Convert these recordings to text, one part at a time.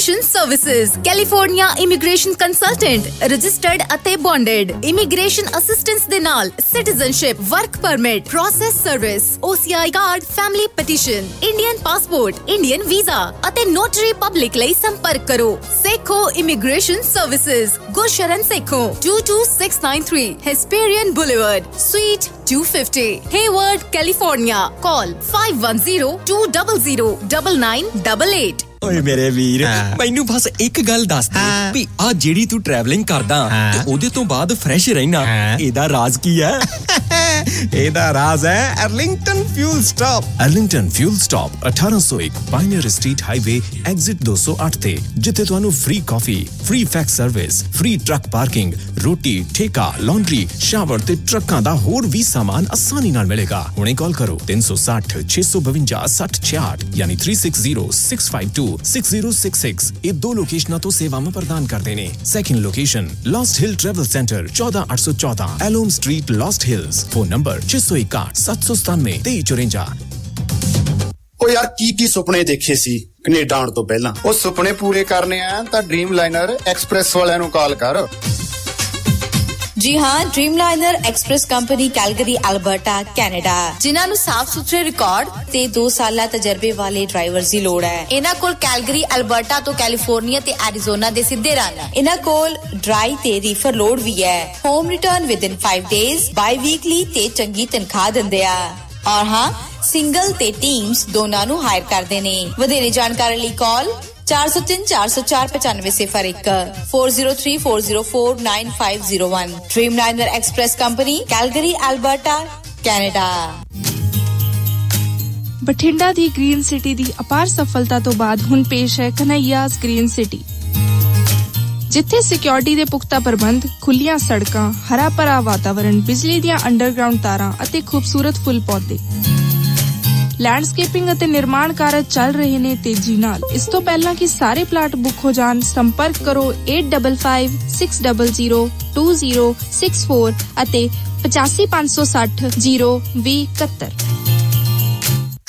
Immigration Services, California Immigration Consultant, Registered ਅਤੇ Bonded, Immigration Assistance Denal, Citizenship, Work Permit, Process Service, OCI Card, Family Petition, Indian Passport, Indian Visa ਅਤੇ Notary Public Lay ਸੰਪਰਕ Karo. Seko Immigration Services, Gursharan Seko, 22693 Hesperian Boulevard, Suite 250. Hayward, California. Call 5102009988. ਓਏ ਮੇਰੇ ਵੀਰ ਮੈਨੂੰ ਬਸ ਇੱਕ ਗੱਲ ਦੱਸ ਦੇ ਵੀ ਆ ਜਿਹੜੀ ਤੂੰ ਟਰੈਵਲਿੰਗ ਕਰਦਾ ਤੇ ਉਹਦੇ ਤੋਂ ਬਾਅਦ ਫਰੈਸ਼ ਰਹਿਣਾ ਇਹਦਾ ਰਾਜ਼ ਕੀ ਹੈ ਇਹਦਾ ਰਾਜ਼ ਹੈ Arlington fuel stop Arlington fuel stop 1801 Pioneer street highway exit 208 ਤੇ ਜਿੱਥੇ ਤੁਹਾਨੂੰ free coffee free fax service free truck parking ਰੋਟੀ ਠੇਕਾ ਲਾਂਡਰੀ ਸ਼ਾਵਰ ਤੇ ਟਰੱਕਾਂ ਦਾ ਹੋਰ ਵੀ ਸਾਮਾਨ ਆਸਾਨੀ ਨਾਲ ਮਿਲੇਗਾ ਹੁਣੇ ਕਾਲ ਕਰੋ 360 652 ਯਾਨੀ 360 ਇਹ ਦੋ ਲੋਕੇਸ਼ਨਾਂ ਤੋਂ ਸੇਵਾਵਾਂ ਪ੍ਰਦਾਨ ਕਰਦੇ ਨੇ second location Lost Hill travel centre 14814 ਐਲੋਮ street Lost Hills phone number 661 797 2354 ਉਹ ਯਾਰ ਕੀ ਕੀ ਸੁਪਨੇ ਦੇਖੇ ਸੀ ਕੈਨੇਡਾ ਆਉਣ ਤੋਂ ਪਹਿਲਾਂ ਉਹ ਸੁਪਨੇ ਪੂਰੇ ਕਰਨੇ ਆ ਤਾਂ ਡ੍ਰੀਮ ਲਾਈਨਰ ਐਕਸਪ੍ਰੈਸ ਵਾਲਿਆਂ ਨੂੰ ਕਾਲ ਕਰ ਜੀ ਹਾਂ Dreamliner express company Calgary Alberta Canada ਜਿਨ੍ਹਾਂ ਨੂੰ ਸਾਫ਼ ਸੁਥਰੇ ਰਿਕਾਰਡ ਤੇ 2 ਸਾਲਾਂ ਤਜਰਬੇ ਵਾਲੇ ਡਰਾਈਵਰਸ ਦੀ ਲੋੜ ਹੈ ਇਹਨਾਂ ਕੋਲ ਕੈਲਗਰੀ ਅਲਬਰਟਾ ਤੋਂ ਕੈਲੀਫੋਰਨੀਆ ਤੇ ਐਰੀਜ਼ੋਨਾ ਦੇ ਸਿੱਧੇ ਰਨ ਇਹਨਾਂ ਕੋਲ ਡਰਾਈ ਤੇ ਰੀਫਰ ਲੋਡ ਵੀ ਹੈ home return in 5 days biweekly ਤੇ ਚੰਗੀ ਤਨਖਾਹ ਦਿੰਦੇ ਆ ਔਰ ਹਾਂ ਸਿੰਗਲ ਤੇ ਟੀਮਸ ਦੋਨਾਂ ਨੂੰ ਹਾਇਰ ਕਰਦੇ ਨੇ ਵਧੇਰੇ ਜਾਣਕਾਰੀ ਲਈ call 403 404 9501 4034049501 Dreamliner Express Company Calgary Alberta Canada Bathinda ਦੀ ਗ੍ਰੀਨ ਸਿਟੀ ਦੀ ਅਪਾਰ ਸਫਲਤਾ ਤੋਂ ਬਾਅਦ ਹੁਣ ਪੇਸ਼ ਹੈ ਕਨਈਆਸ ਗ੍ਰੀਨ ਸਿਟੀ ਜਿੱਥੇ ਸਿਕਿਉਰਿਟੀ ਦੇ ਪੁਖਤਾ ਪ੍ਰਬੰਧ, ਖੁੱਲੀਆਂ ਸੜਕਾਂ, ਹਰਾ ਭਰਾ ਵਾਤਾਵਰਣ, ਬਿਜਲੀ ਦੀਆਂ ਅੰਡਰਗਰਾਉਂਡ ਤਾਰਾਂ ਅਤੇ ਖੂਬਸੂਰਤ ਫੁੱਲ ਪੌਦੇ ਲੈਂਡਸਕੇਪਿੰਗ ਅਤੇ ਨਿਰਮਾਣ ਕਾਰਜ ਚੱਲ ਰਹੇ ਨੇ ਤੇਜ਼ੀ ਨਾਲ ਇਸ ਤੋਂ ਪਹਿਲਾਂ ਕਿ ਸਾਰੇ ਪਲਾਟ ਬੁੱਕ ਹੋ ਜਾਣ ਸੰਪਰਕ ਕਰੋ 8556002064 ਅਤੇ 8556002071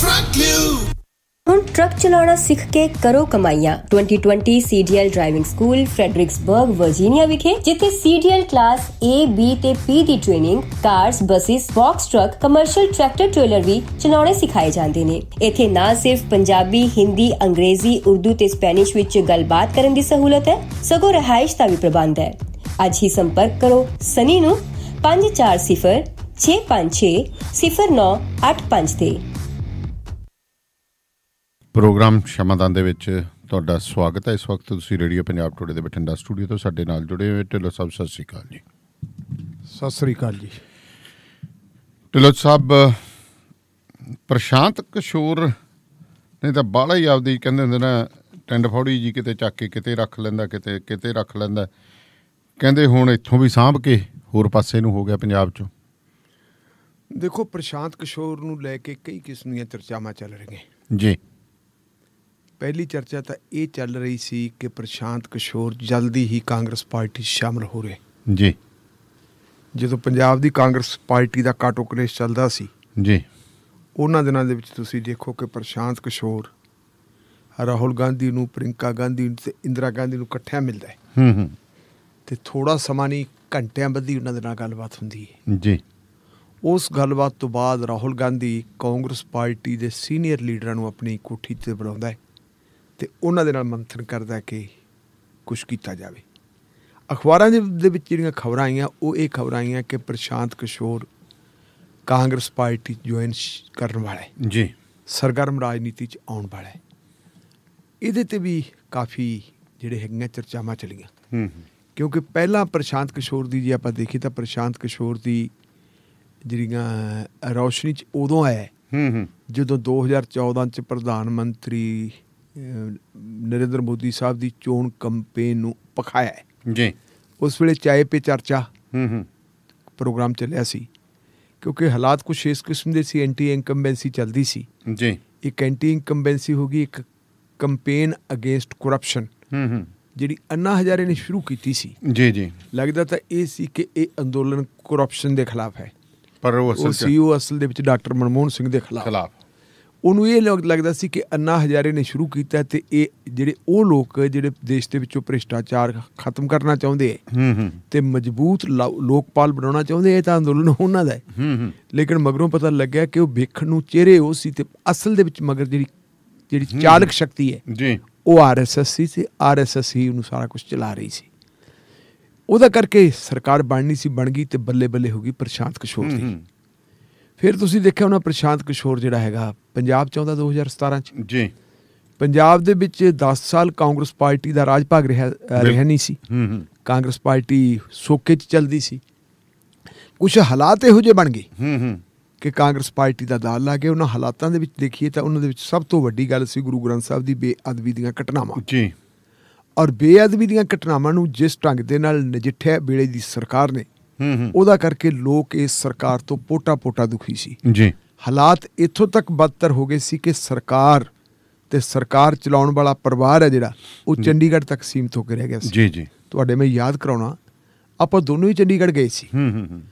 ਟਰੱਕ ਹੁਣ ਟਰੱਕ ਚਲਾਉਣਾ ਸਿੱਖ ਕੇ ਕਰੋ ਕਮਾਈਆਂ 2020 CDL driving school Fredericksburg Virginia ਵਿਖੇ ਜਿੱਥੇ CDL ਕਲਾਸ A, B ਤੇ P ਦੀ training cars, buses, box truck, commercial tractor trailer ਵੀ ਚਲਾਉਣੇ ਸਿਖਾਏ ਜਾਂਦੇ ਨੇ ਇੱਥੇ ਨਾ ਸਿਰਫ ਪੰਜਾਬੀ, ਹਿੰਦੀ, ਅੰਗਰੇਜ਼ੀ, ਉਰਦੂ ਤੇ ਸਪੈਨਿਸ਼ ਵਿੱਚ ਗੱਲਬਾਤ ਕਰਨ ਦੀ ਸਹੂਲਤ ਹੈ ਸਗੋ ਰਹਾਇਸ਼ ਦਾ ਵੀ ਪ੍ਰਬੰਧ ਹੈ ਅੱਜ ਹੀ ਸੰਪਰਕ ਕਰੋ ਸਨੀ ਨੂੰ 540 656 0985 ਤੇ ਪ੍ਰੋਗਰਾਮ ਸ਼ਮਾਦਾਨ ਦੇ ਵਿੱਚ ਤੁਹਾਡਾ ਸਵਾਗਤ ਹੈ ਇਸ ਵਕਤ ਤੁਸੀਂ ਰੇਡੀਓ ਪੰਜਾਬ ਟੁਡੇ ਦੇ ਬਠਿੰਡਾ ਸਟੂਡੀਓ ਤੋਂ ਸਾਡੇ ਨਾਲ ਜੁੜੇ ਹੋਏ ਢਿੱਲੋਂ ਸਾਹਿਬ ਸਤਿ ਸ੍ਰੀ ਅਕਾਲ ਜੀ ਸਤਿ ਸ੍ਰੀ ਅਕਾਲ ਜੀ ਢਿੱਲੋਂ ਸਾਹਿਬ ਪ੍ਰਸ਼ਾਂਤ ਕਿਸ਼ੋਰ ਨੇ ਤਾਂ ਬਾਲਾ ਹੀ ਆਪਦੀ ਕਹਿੰਦੇ ਹੁੰਦੇ ਨਾ ਟੈਂਡ ਫੌੜੀ ਜੀ ਕਿਤੇ ਚੱਕ ਕੇ ਕਿਤੇ ਰੱਖ ਲੈਂਦਾ ਕਿਤੇ ਕਿਤੇ ਰੱਖ ਲੈਂਦਾ ਕਹਿੰਦੇ ਹੁਣ ਇੱਥੋਂ ਵੀ ਸਾਂਭ ਕੇ ਹੋਰ ਪਾਸੇ ਨੂੰ ਹੋ ਗਿਆ ਪੰਜਾਬ 'ਚ ਦੇਖੋ ਪ੍ਰਸ਼ਾਂਤ ਕਿਸ਼ੋਰ ਨੂੰ ਲੈ ਕੇ ਕਈ ਕਿਸਮ ਦੀਆਂ ਚਰਚਾਵਾਂ ਚੱਲ ਰਹੀਆਂ ਜੀ ਪਹਿਲੀ ਚਰਚਾ ਤਾਂ ਇਹ ਚੱਲ ਰਹੀ ਸੀ ਕਿ ਪ੍ਰਸ਼ਾਂਤ ਕਿਸ਼ੋਰ ਜਲਦੀ ਹੀ ਕਾਂਗਰਸ ਪਾਰਟੀ ਸ਼ਾਮਲ ਹੋ ਰਹੇ ਜੀ ਜਦੋਂ ਪੰਜਾਬ ਦੀ ਕਾਂਗਰਸ ਪਾਰਟੀ ਦਾ ਕਾਟੋ ਕਲੇਸ਼ ਚੱਲਦਾ ਸੀ ਜੀ ਉਹਨਾਂ ਦਿਨਾਂ ਦੇ ਵਿੱਚ ਤੁਸੀਂ ਦੇਖੋ ਕਿ ਪ੍ਰਸ਼ਾਂਤ ਕਿਸ਼ੋਰ ਰਾਹੁਲ ਗਾਂਧੀ ਨੂੰ ਪ੍ਰਿੰਕਾ ਗਾਂਧੀ ਤੇ ਇੰਦਰਾ ਗਾਂਧੀ ਨੂੰ ਇਕੱਠਿਆਂ ਮਿਲਦਾ ਹੈ ਹੂੰ ਹੂੰ ਤੇ ਥੋੜਾ ਸਮਾਂ ਨਹੀਂ ਘੰਟਿਆਂ ਬੱਧੀ ਉਹਨਾਂ ਦੇ ਨਾਲ ਗੱਲਬਾਤ ਹੁੰਦੀ ਹੈ ਜੀ ਉਸ ਗੱਲਬਾਤ ਤੋਂ ਬਾਅਦ ਰਾਹੁਲ ਗਾਂਧੀ ਕਾਂਗਰਸ ਪਾਰਟੀ ਦੇ ਸੀਨੀਅਰ ਲੀਡਰਾਂ ਨੂੰ ਆਪਣੀ ਕੋਠੀ ਤੇ ਬੁਲਾਉਂਦਾ ਹੈ ਤੇ ਉਹਨਾਂ ਦੇ ਨਾਲ ਮੰਥਨ ਕਰਦਾ ਕਿ ਕੁਝ ਕੀਤਾ ਜਾਵੇ ਅਖਬਾਰਾਂ ਦੇ ਵਿੱਚ ਜਿਹੜੀਆਂ ਖਬਰਾਂ ਆਈਆਂ ਉਹ ਇਹ ਖਬਰਾਂ ਆਈਆਂ ਕਿ ਪ੍ਰਸ਼ਾਂਤ ਕਿਸ਼ੋਰ ਕਾਂਗਰਸ ਪਾਰਟੀ ਜੁਆਇਨ ਕਰਨ ਵਾਲਾ ਹੈ ਜੀ ਸਰਗਰਮ ਰਾਜਨੀਤੀ 'ਚ ਆਉਣ ਵਾਲਾ ਹੈ ਇਹਦੇ ਤੇ ਵੀ ਕਾਫੀ ਜਿਹੜੇ ਹੈਗੀਆਂ ਚਰਚਾਵਾਂ ਹੂੰ ਹੂੰ ਕਿਉਂਕਿ ਪਹਿਲਾਂ ਪ੍ਰਸ਼ਾਂਤ ਕਿਸ਼ੋਰ ਦੀ ਜੇ ਆਪਾਂ ਦੇਖੀ ਤਾਂ ਪ੍ਰਸ਼ਾਂਤ ਕਿਸ਼ੋਰ ਦੀ ਜਿਹੜੀਆਂ ਰੌਸ਼ਨੀ 'ਚ ਉਦੋਂ ਆਇਆ ਹੂੰ ਹੂੰ ਜਦੋਂ 2014 'ਚ ਪ੍ਰਧਾਨ ਮੰਤਰੀ ਨਰਿੰਦਰ ਮੋਦੀ ਸਾਹਿਬ ਦੀ ਚੋਣ ਕੈਂਪੇਨ ਨੂੰ ਪਖਾਇਆ ਜੀ ਉਸ ਵੇਲੇ ਚਾਏ ਪੇ ਚਰਚਾ ਹੂੰ ਹੂੰ ਪ੍ਰੋਗਰਾਮ ਚੱਲਿਆ ਸੀ ਕਿਉਂਕਿ ਹਾਲਾਤ ਕੁਝ ਇਸ ਕਿਸਮ ਦੇ ਸੀ ਐਂਟੀ ਇਨਕੰਬੈਂਸੀ ਚੱਲਦੀ ਸੀ ਜੀ ਇੱਕ ਐਂਟੀ ਇਨਕੰਬੈਂਸੀ ਹੋ ਗਈ ਇੱਕ ਕੈਂਪੇਨ ਅਗੇਂਸਟ ਕਰਪਸ਼ਨ ਹੂੰ ਹੂੰ ਜਿਹੜੀ ਅੰਨਾ ਹਜ਼ਾਰੇ ਨੇ ਸ਼ੁਰੂ ਕੀਤੀ ਸੀ ਜੀ ਜੀ ਲੱਗਦਾ ਤਾਂ ਇਹ ਸੀ ਕਿ ਇਹ ਅੰਦੋਲਨ ਕਰਪਸ਼ਨ ਦੇ ਖਿਲਾਫ ਹੈ ਪਰ ਉਹ ਅਸਲ ਸੀ ਉਹ ਅਸਲ ਦੇ ਵਿੱਚ ਡਾਕਟਰ ਮਨਮੋਹਨ ਸਿੰਘ ਦੇ ਖਿਲਾਫ ਖਿਲਾਫ ਉਹਨੂੰ ਇਹ ਲੱਗਦਾ ਸੀ ਕਿ ਅੰਨਾ ਹਜ਼ਾਰੇ ਨੇ ਸ਼ੁਰੂ ਕੀਤਾ ਤੇ ਇਹ ਜਿਹੜੇ ਉਹ ਲੋਕ ਜਿਹੜੇ ਦੇਸ਼ ਦੇ ਵਿੱਚੋਂ ਭ੍ਰਿਸ਼ਟਾਚਾਰ ਖਤਮ ਕਰਨਾ ਚਾਹੁੰਦੇ ਹੂੰ ਹੂੰ ਤੇ ਮਜ਼ਬੂਤ ਲੋਕਪਾਲ ਬਣਾਉਣਾ ਚਾਹੁੰਦੇ ਇਹ ਤਾਂ ਅੰਦੋਲਨ ਉਹਨਾਂ ਦਾ ਹੈ ਹੂੰ ਹੂੰ ਲੇਕਿਨ ਮਗਰੋਂ ਪਤਾ ਲੱਗਿਆ ਕਿ ਉਹ ਵਿਖ ਨੂੰ ਚਿਹਰੇ ਉਹ ਸੀ ਤੇ ਅਸਲ ਦੇ ਵਿੱਚ ਮਗਰ ਜਿਹੜੀ ਜਿਹੜੀ ਚਾਲਕ ਸ਼ਕਤੀ ਹੈ ਜੀ ਉਹ ਆਰਐਸਐਸ ਸੀ ਤੇ ਆਰਐਸਐਸ ਹੀ ਉਹਨੂੰ ਸਾਰਾ ਕੁਝ ਚਲਾ ਰਹੀ ਸੀ ਉਹਦਾ ਕਰਕੇ ਸਰਕਾਰ ਬਣਨੀ ਸੀ ਬਣ ਗਈ ਤੇ ਬੱਲੇ ਬੱਲੇ ਹੋ ਗਈ ਪ੍ਰਸ਼ਾਂਤ ਕਿਸ਼ੋਰ ਦੀ ਹੂੰ ਫਿਰ ਤੁਸੀਂ ਦੇਖਿਆ ਉਹਨਾਂ ਪ੍ਰਸ਼ਾਂਤ ਕਿਸ਼ੋਰ ਜਿਹੜਾ ਹੈਗਾ ਪੰਜਾਬ ਚ ਆਉਂਦਾ 2017 ਚ ਜੀ ਪੰਜਾਬ ਦੇ ਵਿੱਚ 10 ਸਾਲ ਕਾਂਗਰਸ ਪਾਰਟੀ ਦਾ ਰਾਜ ਭਾਗ ਰਿਹਾ ਰਿਹਾ ਨਹੀਂ ਸੀ ਹੂੰ ਹੂੰ ਕਾਂਗਰਸ ਪਾਰਟੀ ਸੋਕੇ ਚ ਚੱਲਦੀ ਸੀ ਕੁਝ ਹਾਲਾਤ ਇਹੋ ਜਿਹੇ ਬਣ ਗਏ ਹੂੰ ਹੂੰ ਕਿ ਕਾਂਗਰਸ ਪਾਰਟੀ ਦਾ ਦਾਲ ਲਾ ਕੇ ਉਹਨਾਂ ਹਾਲਾਤਾਂ ਦੇ ਵਿੱਚ ਦੇਖੀਏ ਤਾਂ ਉਹਨਾਂ ਦੇ ਵਿੱਚ ਸਭ ਤੋਂ ਵੱਡੀ ਗੱਲ ਸੀ ਗੁਰੂ ਗ੍ਰੰਥ ਸਾਹਿਬ ਦੀ ਬੇਅਦਬੀ ਦੀਆਂ ਘਟਨਾਵਾਂ ਜੀ ਔਰ ਬੇਅਦਬੀ ਦੀਆਂ ਘਟਨਾਵਾਂ ਨੂੰ ਜਿਸ ਢੰਗ ਦੇ ਨਾਲ ਨਜਿੱਠਿਆ ਬੇਲੇ ਦੀ ਸਰਕਾਰ ਨੇ ਉਹਦਾ ਕਰਕੇ ਲੋਕ ਇਸ ਸਰਕਾਰ ਤੋਂ ਪੋਟਾ-ਪੋਟਾ ਦੁਖੀ ਸੀ ਜੀ ਹਾਲਾਤ ਇੱਥੋਂ ਤੱਕ ਬਦਤਰ ਹੋ ਗਏ ਸੀ ਕਿ ਸਰਕਾਰ ਤੇ ਸਰਕਾਰ ਚਲਾਉਣ ਵਾਲਾ ਪਰਿਵਾਰ ਹੈ ਜਿਹੜਾ ਉਹ ਚੰਡੀਗੜ੍ਹ ਤੱਕ ਸੀਮਤ ਹੋ ਕੇ ਰਹਿ ਗਿਆ ਸੀ ਜੀ ਜੀ ਤੁਹਾਡੇ ਮੈਂ ਯਾਦ ਕਰਾਉਣਾ ਆਪਾਂ ਦੋਨੋਂ ਹੀ ਚੰਡੀਗੜ੍ਹ ਗਏ ਸੀ ਹੂੰ ਹੂੰ ਹੂੰ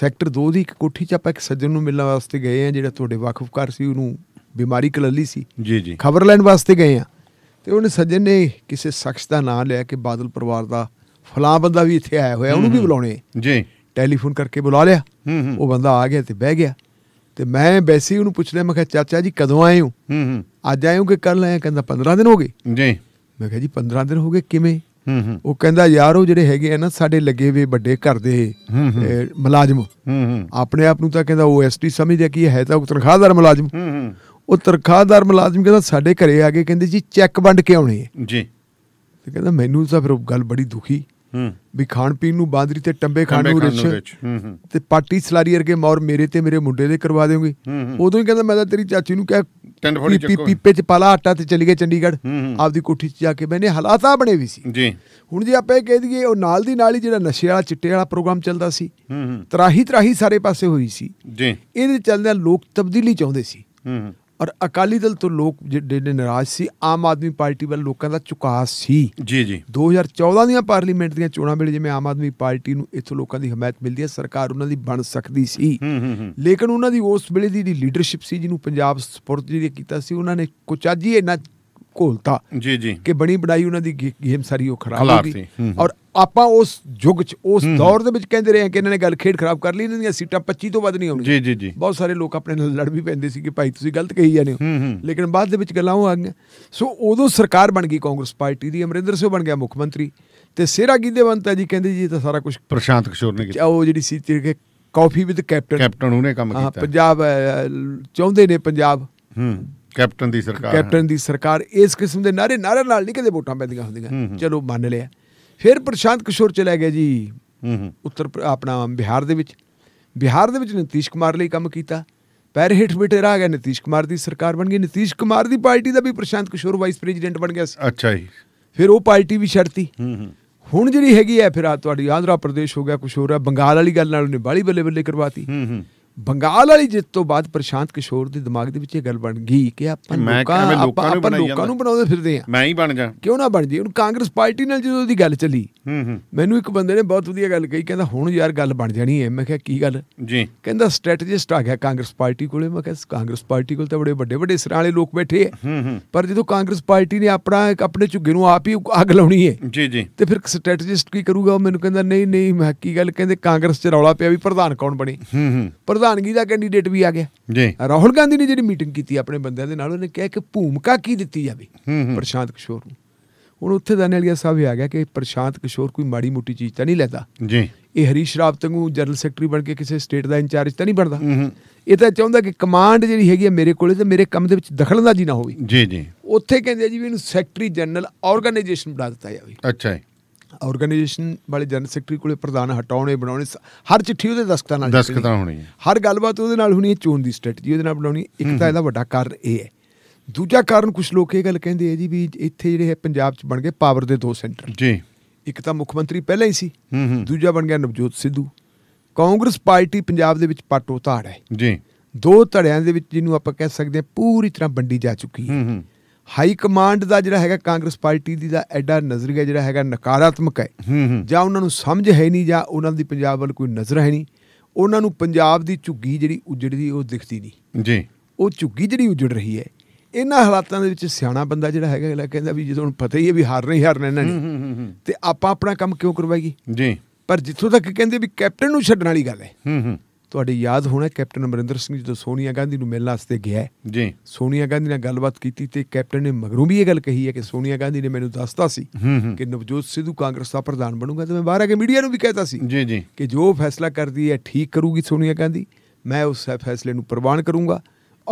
ਸੈਕਟਰ 2 ਦੀ ਇੱਕ ਕੋਠੀ 'ਚ ਆਪਾਂ ਇੱਕ ਸੱਜਣ ਨੂੰ ਮਿਲਣ ਵਾਸਤੇ ਗਏ ਆ ਜਿਹੜਾ ਤੁਹਾਡੇ ਵਾਕਫਕਾਰ ਸੀ ਉਹਨੂੰ ਬਿਮਾਰੀ ਕਲੱਲੀ ਸੀ ਜੀ ਜੀ ਖਬਰ ਲੈਣ ਵਾਸਤੇ ਗਏ ਆ ਤੇ ਉਹਨੇ ਸੱਜਣ ਨੇ ਕਿਸੇ ਸ਼ਖਸ ਦਾ ਨਾਮ ਲਿਆ ਕਿ ਬਾਦਲ ਪਰਿਵਾਰ ਦਾ ਫਲਾਂ ਬੰਦਾ ਵੀ ਇੱਥੇ ਆਇਆ ਹੋਇਆ ਉਹਨੂੰ ਵੀ ਬੁਲਾਉਣੇ ਜੀ ਟੈਲੀਫੋਨ ਕਰਕੇ ਬੁਲਾ ਲਿਆ ਉਹ ਬੰਦਾ ਆ ਗਿਆ ਤੇ ਬਹਿ ਗਿਆ ਤੇ ਮੈਂ ਵੈਸੇ ਉਹਨੂੰ ਪੁੱਛ ਲਿਆ ਮੈਂ ਕਿਹਾ ਚਾਚਾ ਜੀ ਕਦੋਂ ਆਏ ਹੋ ਹੂੰ ਹੂੰ ਅੱਜ ਆਏ ਹੋ ਕਿ ਕੱਲ ਆਏ ਕਹਿੰਦਾ 15 ਦਿਨ ਹੋ ਗਏ ਜੀ ਮੈਂ ਕਿਹਾ ਜੀ 15 ਦਿਨ ਹੋ ਗਏ ਕਿਵੇਂ ਹੂੰ ਹੂੰ ਉਹ ਕਹਿੰਦਾ ਯਾਰ ਉਹ ਜਿਹੜੇ ਹੈਗੇ ਆ ਨਾ ਸਾਡੇ ਲੱਗੇ ਵੇ ਵੱਡੇ ਘਰ ਦੇ ਮੁਲਾਜ਼ਮ ਹੂੰ ਹੂੰ ਆਪਣੇ ਆਪ ਨੂੰ ਤਾਂ ਕਹਿੰਦਾ ਉਹ ਐਸਟੀ ਸਮਝਦੇ ਕਿ ਹੈ ਤਾਂ ਤਨਖਾਹਦਾਰ ਮੁਲਾਜ਼ਮ ਹੂੰ ਹੂੰ ਉਹ ਤਨਖਾਹਦਾਰ ਮੁਲਾਜ਼ਮ ਕਹਿੰਦਾ ਸਾਡੇ ਘਰੇ ਆ ਕੇ ਕਹਿੰਦੇ ਜੀ ਚੈੱਕ ਵੰਡ ਕੇ ਆਉਣੇ ਜੀ ਤੇ ਕਹਿੰਦਾ ਮੈਨੂੰ ਤਾਂ ਫਿਰ ਉਹ ਗੱਲ ਬੜੀ ਦੁਖੀ ਵੀ ਖਾਣ ਪੀਣ ਨੂੰ ਬਾਂਦਰੀ ਤੇ ਟੰਬੇ ਖਾਣ ਨੂੰ ਹੂੰ ਤੇ ਪਾਰਟੀ ਸਲਾਰੀ ਵਰਗੇ ਮੌਰ ਮੇਰੇ ਤੇ ਮੇਰੇ ਮੁੰਡੇ ਦੇ ਕਰਵਾ ਦੇਉਂਗੇ ਉਦੋਂ ਹੀ ਕਹਿੰਦਾ ਮੈਂ ਤਾਂ ਤੇਰੀ ਚਾਚੀ ਨੂੰ ਕਿਹਾ ਟੰਡਫੋੜੀ ਚੱਕੋ ਪੀਪੇ ਚ ਪਾਲਾ ਆਟਾ ਤੇ ਚਲੀ ਗਏ ਚੰਡੀਗੜ੍ਹ ਆਪਦੀ ਕੋਠੀ ਚ ਜਾ ਕੇ ਬੈਨੇ ਹਾਲਾਤ ਆ ਬਣੇ ਵੀ ਸੀ ਜੀ ਹੁਣ ਜੇ ਆਪਾਂ ਇਹ ਕਹਿ ਦਈਏ ਉਹ ਨਾਲ ਦੀ ਨਾਲ ਹੀ ਜਿਹੜਾ ਨਸ਼ੇ ਵਾਲਾ ਚਿੱਟੇ ਵਾਲਾ ਪ੍ਰੋਗਰਾਮ ਚੱਲਦਾ ਸੀ ਤਰਾਹੀ ਤਰਾਹੀ ਸਾਰੇ ਪਾਸੇ ਹੋਈ ਸੀ ਜੀ ਇਹਦੇ ਚੱਲਦੇ ਲੋਕ ਤਬਦੀਲੀ ਚਾਹੁੰਦੇ ਸੀ ਔਰ ਅਕਾਲੀ ਦਲ ਤੋਂ ਲੋਕ ਜਿਹੜੇ ਨਾਰਾਜ਼ ਸੀ ਆਮ ਆਦਮੀ ਪਾਰਟੀ ਵੱਲ ਲੋਕਾਂ ਦਾ ਝੁਕਾਅ ਸੀ ਜੀ ਜੀ 2014 ਦੀਆਂ ਪਾਰਲੀਮੈਂਟ ਦੀਆਂ ਚੋਣਾਂ ਵੇਲੇ ਜਿਵੇਂ ਆਮ ਆਦਮੀ ਪਾਰਟੀ ਨੂੰ ਇੱਥੋਂ ਲੋਕਾਂ ਦੀ ਹਮਾਇਤ ਮਿਲਦੀ ਹੈ ਸਰਕਾਰ ਉਹਨਾਂ ਦੀ ਬਣ ਸਕਦੀ ਸੀ ਲੇਕਿਨ ਉਹਨਾਂ ਦੀ ਉਸ ਵੇਲੇ ਦੀ ਲੀਡਰਸ਼ਿਪ ਸੀ ਜਿਹਨੂੰ ਪੰਜਾਬ ਸਪੋਰਟ ਨੇ ਕੀਤਾ ਸੀ ਉਹਨਾਂ ਨੇ ਕੁਚਾਜੀ ਇਹਨਾਂ ਘੋਲਤਾ ਜੀ ਜੀ ਕਿ ਬਣੀ ਬੜਾਈ ਉਹਨਾਂ ਦੀ ਗੇਮ ਸਾਰੀ ਉਹ ਖਰਾਬ ਹੋ ਗਈ ਔਰ ਆਪਾਂ ਉਸ ਯੁੱਗ 'ਚ ਉਸ ਦੌਰ ਦੇ ਵਿੱਚ ਕਹਿੰਦੇ ਰਹੇ ਕਿ ਇਹਨਾਂ ਨੇ ਗੱਲ ਖੇਡ ਖਰਾਬ ਕਰ ਲਈ ਇਹਨਾਂ ਦੀਆਂ ਸੀਟਾਂ 25 ਤੋਂ ਵੱਧ ਨਹੀਂ ਆਉਣਗੀਆਂ ਜੀ ਜੀ ਜੀ ਬਹੁਤ ਸਾਰੇ ਲੋਕ ਆਪਣੇ ਨਾਲ ਲੜ ਵੀ ਪੈਂਦੇ ਸੀ ਕਿ ਭਾਈ ਤੁਸੀਂ ਗਲਤ ਕਹੀ ਜਾਂਦੇ ਹੋ ਲੇਕਿਨ ਬਾਅਦ ਦੇ ਵਿੱਚ ਗੱਲਾਂ ਉਹ ਆ ਗਈਆਂ ਸੋ ਉਦੋਂ ਸਰਕਾਰ ਬਣ ਗਈ ਕਾਂਗਰਸ ਪਾਰਟੀ ਦੀ ਅਮਰਿੰਦਰ ਸਿੰਘ ਬਣ ਗਿਆ ਮੁੱਖ ਮੰਤਰੀ ਤੇ ਸੇਰਾ ਗੀਦੇਵੰਤਾ ਜੀ ਕਹਿੰਦੇ ਜੀ ਇਹ ਤਾਂ ਸਾਰਾ ਕੁਝ ਪ੍ਰਸ਼ਾਂਤ ਕਿਸ਼ੋਰ ਨੇ ਕੀਤਾ ਉਹ ਜਿਹੜੀ ਸੀ ਕੇ ਕਾਫੀ ਵਿਦ ਕੈਪਟਨ ਕੈਪਟਨ ਉਹਨੇ ਕੰਮ ਕੀਤਾ ਪੰਜਾਬ ਚਾਹੁੰਦੇ ਨੇ ਪੰਜਾਬ ਹੂੰ ਕੈਪਟਨ ਦੀ ਸਰਕਾਰ ਕੈਪਟਨ ਦੀ ਸਰਕਾਰ ਇਸ ਕਿਸਮ ਦੇ ਨਾਰੇ ਨਾਰੇ ਨਾਲ ਨਹੀਂ ਕਦੇ ਵੋਟਾਂ ਪੈਂਦੀਆਂ ਹੁੰਦੀਆਂ ਚਲੋ ਮੰਨ ਲਿਆ ਫਿਰ ਪ੍ਰਸ਼ਾਂਤ ਕਿਸ਼ੋਰ ਚਲੇ ਗਿਆ ਜੀ ਉੱਤਰ ਆਪਣਾ ਬਿਹਾਰ ਦੇ ਵਿੱਚ ਬਿਹਾਰ ਦੇ ਵਿੱਚ ਨਤੀਸ਼ ਕੁਮਾਰ ਲਈ ਕੰਮ ਕੀਤਾ ਪੈਰ ਹਿੱਟ ਬਿਟੇ ਰਹਿ ਗਿਆ ਨਤੀਸ਼ ਕੁਮਾਰ ਦੀ ਸਰਕਾਰ ਬਣ ਗਈ ਨਤੀਸ਼ ਕੁਮਾਰ ਦੀ ਪਾਰਟੀ ਦਾ ਵੀ ਪ੍ਰਸ਼ਾਂਤ ਕਿਸ਼ੋਰ ਵਾਈਸ ਪ੍ਰੈਜ਼ੀਡੈਂਟ ਬਣ ਗਿਆ ਅੱਛਾ ਜੀ ਫਿਰ ਉਹ ਪਾਰਟੀ ਵੀ ਛੱਡਤੀ ਹੁਣ ਜਿਹੜੀ ਹੈਗੀ ਹੈ ਫਿਰ ਆ ਤੁਹਾਡੀ ਆਂਧਰਾ ਪ੍ਰਦੇਸ਼ ਹੋ ਗਿਆ ਕੁਸ਼ੋਰ ਬੰਗਾਲ ਵਾਲੀ ਗੱਲ ਨਾਲ ਉਹਨੇ ਬਾਲੀ ਬੱਲੇ ਬੱਲੇ ਕਰਵਾਤੀ ਹੂੰ ਹੂੰ ਬੰਗਾਲ ਵਾਲੀ ਜਿੱਤ ਤੋਂ ਬਾਅਦ ਪ੍ਰਸ਼ਾਂਤ ਕਿਸ਼ੋਰ ਦੇ ਦਿਮਾਗ ਦੇ ਵਿੱਚ ਇਹ ਗੱਲ ਬਣ ਗਈ ਕਿ ਆਪਾਂ ਲੋਕਾਂ ਆਪਾਂ ਲੋਕਾਂ ਨੂੰ ਬਣਾਉਂਦੇ ਫਿਰਦੇ ਆ ਮੈਂ ਹੀ ਬਣ ਜਾ ਕਿਉਂ ਨਾ ਬਣ ਜੀ ਹੁਣ ਕਾਂਗਰਸ ਪਾਰਟੀ ਨਾਲ ਜਦੋਂ ਦੀ ਗੱਲ ਚੱਲੀ ਹੂੰ ਹੂੰ ਮੈਨੂੰ ਇੱਕ ਬੰਦੇ ਨੇ ਬਹੁਤ ਵਧੀਆ ਗੱਲ ਕਹੀ ਕਹਿੰਦਾ ਹੁਣ ਯਾਰ ਗੱਲ ਬਣ ਜਾਣੀ ਹੈ ਮੈਂ ਕਿਹਾ ਕੀ ਗੱਲ ਜੀ ਕਹਿੰਦਾ ਸਟ੍ਰੈਟੇਜਿਸਟ ਆ ਗਿਆ ਕਾਂਗਰਸ ਪਾਰਟੀ ਕੋਲੇ ਮੈਂ ਕਿਹਾ ਕਾਂਗਰਸ ਪਾਰਟੀ ਕੋਲ ਤਾਂ ਬੜੇ ਵੱਡੇ ਵੱਡੇ ਸਿਰਾਂ ਵਾਲੇ ਲੋਕ ਬੈਠੇ ਆ ਪਰ ਜਦੋਂ ਕਾਂਗਰਸ ਪਾਰਟੀ ਨੇ ਆਪਣਾ ਆਪਣੇ ਝੁੱਗੇ ਨੂੰ ਆਪ ਹੀ ਅੱਗ ਲਾਉਣੀ ਹੈ ਜੀ ਜੀ ਤੇ ਫਿਰ ਸਟ੍ਰੈਟੇਜਿਸਟ ਕੀ ਕਰੂਗਾ ਉਹ ਮੈਨੂੰ ਕਹਿੰਦਾ ਨਹੀਂ ਨਹੀਂ ਮੈਂ ਕੀ ਗੱਲ ਕਹਿੰਦੇ ਕਾਂਗਰਸ 'ਚ ਰੌਲਾ ਪਿਆ ਵੀ ਪ੍ਰਧਾਨ ਕੌਣ ਬਣੇ ਪ੍ਰਧਾਨਗੀ ਦਾ ਕੈਂਡੀਡੇਟ ਵੀ ਆ ਗਿਆ ਜੀ ਰਾਹੁਲ ਗਾਂਧੀ ਨੇ ਜਿਹੜੀ ਮੀਟਿੰਗ ਕੀਤੀ ਆਪਣੇ ਬੰਦਿਆਂ ਦੇ ਨਾਲ ਉਹਨੇ ਕਿਹਾ ਕਿ ਭੂਮਿਕਾ ਕੀ ਦਿੱਤੀ ਜਾਵੇ ਪ੍ਰਸ਼ਾਂਤ ਕਿਸ਼ੋਰ ਨੂੰ ਹੁਣ ਉੱਥੇ ਦਾਨੇਲੀਆ ਸਾਹਿਬ ਹੀ ਆ ਗਿਆ ਕਿ ਪ੍ਰਸ਼ਾਂਤ ਕਿਸ਼ੋਰ ਕੋਈ ਮਾੜੀ ਮੋਟੀ ਚੀਜ਼ ਤਾਂ ਨਹੀਂ ਲੈਂਦਾ ਜੀ ਇਹ ਹਰੀਸ਼ ਰਾਵ ਤੰਗੂ ਜਨਰਲ ਸੈਕਟਰੀ ਬਣ ਕੇ ਕਿਸੇ ਸਟੇਟ ਦਾ ਇੰਚਾਰਜ ਤਾਂ ਨਹੀਂ ਬਣਦਾ ਇਹ ਤਾਂ ਚਾਹੁੰਦਾ ਕਿ ਕਮਾਂਡ ਜਿਹੜੀ ਹੈਗੀ ਹੈ ਮੇਰੇ ਕੋਲੇ ਤੇ ਮੇਰੇ ਕੰਮ ਦੇ ਵਿੱਚ ਦਖਲਅੰਦਾਜ਼ੀ ਨਾ ਹੋਵੇ ਜੀ ਜੀ ਉੱਥੇ ਕਹਿੰਦੇ ਜੀ ਵੀ ਇਹਨੂੰ ਸੈਕਟਰੀ ਜਨਰਲ ਆਰਗੇਨਾਈਜੇਸ਼ਨ ਬਣਾ ਦਿੱਤਾ ਜਾਵੇ ਅੱਛਾ ਜੀ ਆਰਗੇਨਾਈਜੇਸ਼ਨ ਵਾਲੇ ਜਨਰਲ ਸੈਕਟਰੀ ਕੋਲੇ ਪ੍ਰਧਾਨ ਹਟਾਉਣੇ ਬਣਾਉਣੇ ਹਰ ਚਿੱਠੀ ਉਹਦੇ ਦਸਖਤਾਂ ਨਾਲ ਦਸਖਤਾਂ ਹੋਣੀ ਹਰ ਗੱਲਬਾਤ ਉਹਦੇ ਨਾਲ ਹੋਣੀ ਹੈ ਚੋਣ ਦੀ ਸਟ੍ਰੈਟਜੀ ਉਹਦੇ ਨਾਲ ਬਣਾਉਣੀ ਇੱਕ ਤਾਂ ਇਹਦਾ ਵੱਡਾ ਕਾਰਨ ਇਹ ਹੈ ਦੂਜਾ ਕਾਰਨ ਕੁਝ ਲੋਕ ਇਹ ਗੱਲ ਕਹਿੰਦੇ ਆ ਜੀ ਵੀ ਇੱਥੇ ਜਿਹੜੇ ਹੈ ਪੰਜਾਬ 'ਚ ਬਣ ਗਏ ਪਾਵਰ ਦੇ ਦੋ ਸੈਂਟਰ ਜੀ ਇੱਕ ਤਾਂ ਮੁੱਖ ਮੰਤਰੀ ਪਹਿਲਾਂ ਹੀ ਸੀ ਦੂਜਾ ਬਣ ਗਿਆ ਨਵਜੋਤ ਸਿੱਧੂ ਕਾਂਗਰਸ ਪਾਰਟੀ ਪੰਜਾਬ ਦੇ ਵਿੱਚ ਪਾਟੋ ਧਾੜ ਹੈ ਜੀ ਦੋ ਧੜਿਆਂ ਦੇ ਵਿੱਚ ਜਿਹਨੂੰ ਆਪਾਂ ਕਹਿ ਸਕਦੇ ਹਾਂ ਪੂਰੀ ਤਰ੍ਹਾਂ ਵੰਡੀ ਜਾ ਚੁੱਕੀ ਹੈ ਹੂੰ ਹੂੰ ਹਾਈ ਕਮਾਂਡ ਦਾ ਜਿਹੜਾ ਹੈਗਾ ਕਾਂਗਰਸ ਪਾਰਟੀ ਦੀ ਦਾ ਐਡਾ ਨਜ਼ਰੀਆ ਜਿਹੜਾ ਹੈਗਾ ਨਕਾਰਾਤਮਕ ਹੈ ਜਾਂ ਉਹਨਾਂ ਨੂੰ ਸਮਝ ਹੈ ਨਹੀਂ ਜਾਂ ਉਹਨਾਂ ਦੀ ਪੰਜਾਬ ਵੱਲ ਕੋਈ ਨਜ਼ਰ ਹੈ ਨਹੀਂ ਉਹਨਾਂ ਨੂੰ ਪੰਜਾਬ ਦੀ ਝੁੱਗੀ ਜਿਹੜੀ ਉਜੜਦੀ ਉਹ ਦਿਖਦੀ ਨਹੀਂ ਜੀ ਉਹ ਝੁੱਗੀ ਜਿਹੜੀ ਉਜੜ ਰਹੀ ਹੈ ਇਹਨਾਂ ਹਾਲਾਤਾਂ ਦੇ ਵਿੱਚ ਸਿਆਣਾ ਬੰਦਾ ਜਿਹੜਾ ਹੈਗਾ ਇਹ ਕਹਿੰਦਾ ਵੀ ਜਦੋਂ ਪਤਾ ਹੀ ਹੈ ਵੀ ਹਾਰਨਾ ਨਹੀਂ ਹਾਰਨਾ ਇਹਨਾਂ ਨੇ ਤੇ ਆਪਾਂ ਆਪਣਾ ਕੰਮ ਕਿਉਂ ਕਰਵਾਈਏ ਜੀ ਪਰ ਜਿੱਥੋਂ ਤੱਕ ਕਹਿੰਦੇ ਵੀ ਕੈਪਟਨ ਨੂੰ ਛੱਡਣ ਵਾਲੀ ਗੱਲ ਹੈ ਹੂੰ ਹੂੰ ਤੁਹਾਡੀ ਯਾਦ ਹੋਣਾ ਕੈਪਟਨ ਅਮਰਿੰਦਰ ਸਿੰਘ ਜਦੋਂ ਸੋਨੀਆ ਗਾਂਧੀ ਨੂੰ ਮਿਲਣ ਵਾਸਤੇ ਗਿਆ ਜੀ ਸੋਨੀਆ ਗਾਂਧੀ ਨਾਲ ਗੱਲਬਾਤ ਕੀਤੀ ਤੇ ਕੈਪਟਨ ਨੇ ਮਗਰੋਂ ਵੀ ਇਹ ਗੱਲ ਕਹੀ ਹੈ ਕਿ ਸੋਨੀਆ ਗਾਂਧੀ ਨੇ ਮੈਨੂੰ ਦੱਸਤਾ ਸੀ ਕਿ ਨਵਜੋਤ ਸਿੱਧੂ ਕਾਂਗਰਸ ਦਾ ਪ੍ਰਧਾਨ ਬਣੂਗਾ ਤੇ ਮੈਂ ਬਾਹਰ ਆ ਕੇ ਮੀਡੀਆ ਨੂੰ ਵੀ ਕਹਿਤਾ ਸੀ ਜੀ ਜੀ ਕਿ ਜੋ ਫੈਸਲਾ ਕਰਦੀ ਹੈ ਠੀਕ ਕਰੂਗੀ ਸੋਨੀਆ ਗਾਂਧੀ ਮੈਂ ਉਸ ਫੈਸਲੇ ਨੂੰ ਪ੍ਰਵਾਨ ਕਰੂੰਗਾ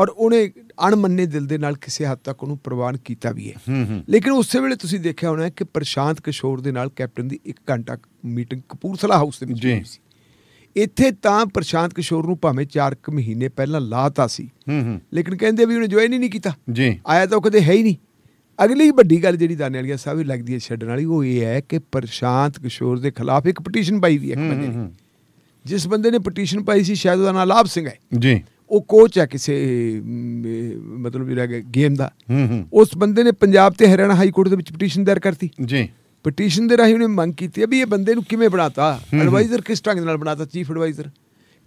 ਔਰ ਉਹਨੇ ਅਣਮੰਨੇ ਦਿਲ ਦੇ ਨਾਲ ਕਿਸੇ ਹੱਦ ਤੱਕ ਉਹਨੂੰ ਪ੍ਰਵਾਨ ਕੀਤਾ ਵੀ ਹੈ ਲੇਕਿਨ ਉਸੇ ਵੇਲੇ ਤੁਸੀਂ ਦੇਖਿਆ ਹੋਣਾ ਕਿ ਪ੍ਰਸ਼ਾਂਤ ਕਿਸ਼ੋਰ ਦੇ ਨਾਲ ਕੈਪਟਨ ਦੀ 1 ਘੰਟਾ ਮੀਟਿੰਗ ਕਪੂਰਥਲਾ ਹਾਊਸ ਦੇ ਵਿੱਚ ਹੋਈ ਸੀ ਇੱਥੇ ਤਾਂ ਪ੍ਰਸ਼ਾਂਤ ਕਿਸ਼ੋਰ ਨੂੰ ਭਾਵੇਂ 4 ਕੁ ਮਹੀਨੇ ਪਹਿਲਾਂ ਲਾਤਾ ਸੀ ਹੂੰ ਹੂੰ ਲੇਕਿਨ ਕਹਿੰਦੇ ਵੀ ਉਹਨੇ ਜੁਆਇਨ ਹੀ ਨਹੀਂ ਕੀਤਾ ਜੀ ਆਇਆ ਤਾਂ ਕਦੇ ਹੈ ਹੀ ਨਹੀਂ ਅਗਲੀ ਵੱਡੀ ਗੱਲ ਜਿਹੜੀ ਦਾਨੇ ਵਾਲੀਆ ਸਾਹਿਬ ਲੱਗਦੀ ਹੈ ਛੱਡਣ ਵਾਲੀ ਉਹ ਇਹ ਹੈ ਕਿ ਪ੍ਰਸ਼ਾਂਤ ਕਿਸ਼ੋਰ ਦੇ ਖਿਲਾਫ ਇੱਕ ਪਟੀਸ਼ਨ ਪਾਈ ਵੀ ਇੱਕ ਬੰਦੇ ਨੇ ਜਿਸ ਬੰਦੇ ਨੇ ਪਟੀਸ਼ਨ ਪਾਈ ਸੀ ਸ਼ਾਇਦ ਉਹਦਾ ਨਾਮ ਲਾਭ ਸਿੰਘ ਹੈ ਜੀ ਉਹ ਕੋਚ ਹੈ ਕਿਸੇ ਮਤਲਬ ਜਿਹੜਾ ਗੇਮ ਦਾ ਹੂੰ ਉਸ ਬੰਦੇ ਨੇ ਪੰਜਾਬ ਤੇ ਹਰਿਆਣਾ ਹਾਈ ਕੋਰਟ ਦੇ ਵਿੱਚ ਪਟੀਸ਼ਨ ਦਾਇਰ ਕਰਤੀ ਜੀ ਪਟੀਸ਼ਨ ਦੇ ਰਾਹੀਂ ਉਹਨੇ ਮੰਗ ਕੀਤੀ ਅਭੀ ਵੀ ਇਹ ਬੰਦੇ ਨੂੰ ਕਿਵੇਂ ਬਣਾਤਾ ਐਡਵਾਈਜ਼ਰ ਕਿਸ ਢੰਗ ਨਾਲ ਬਣਾਤਾ ਚੀਫ ਐਡਵਾਈਜ਼ਰ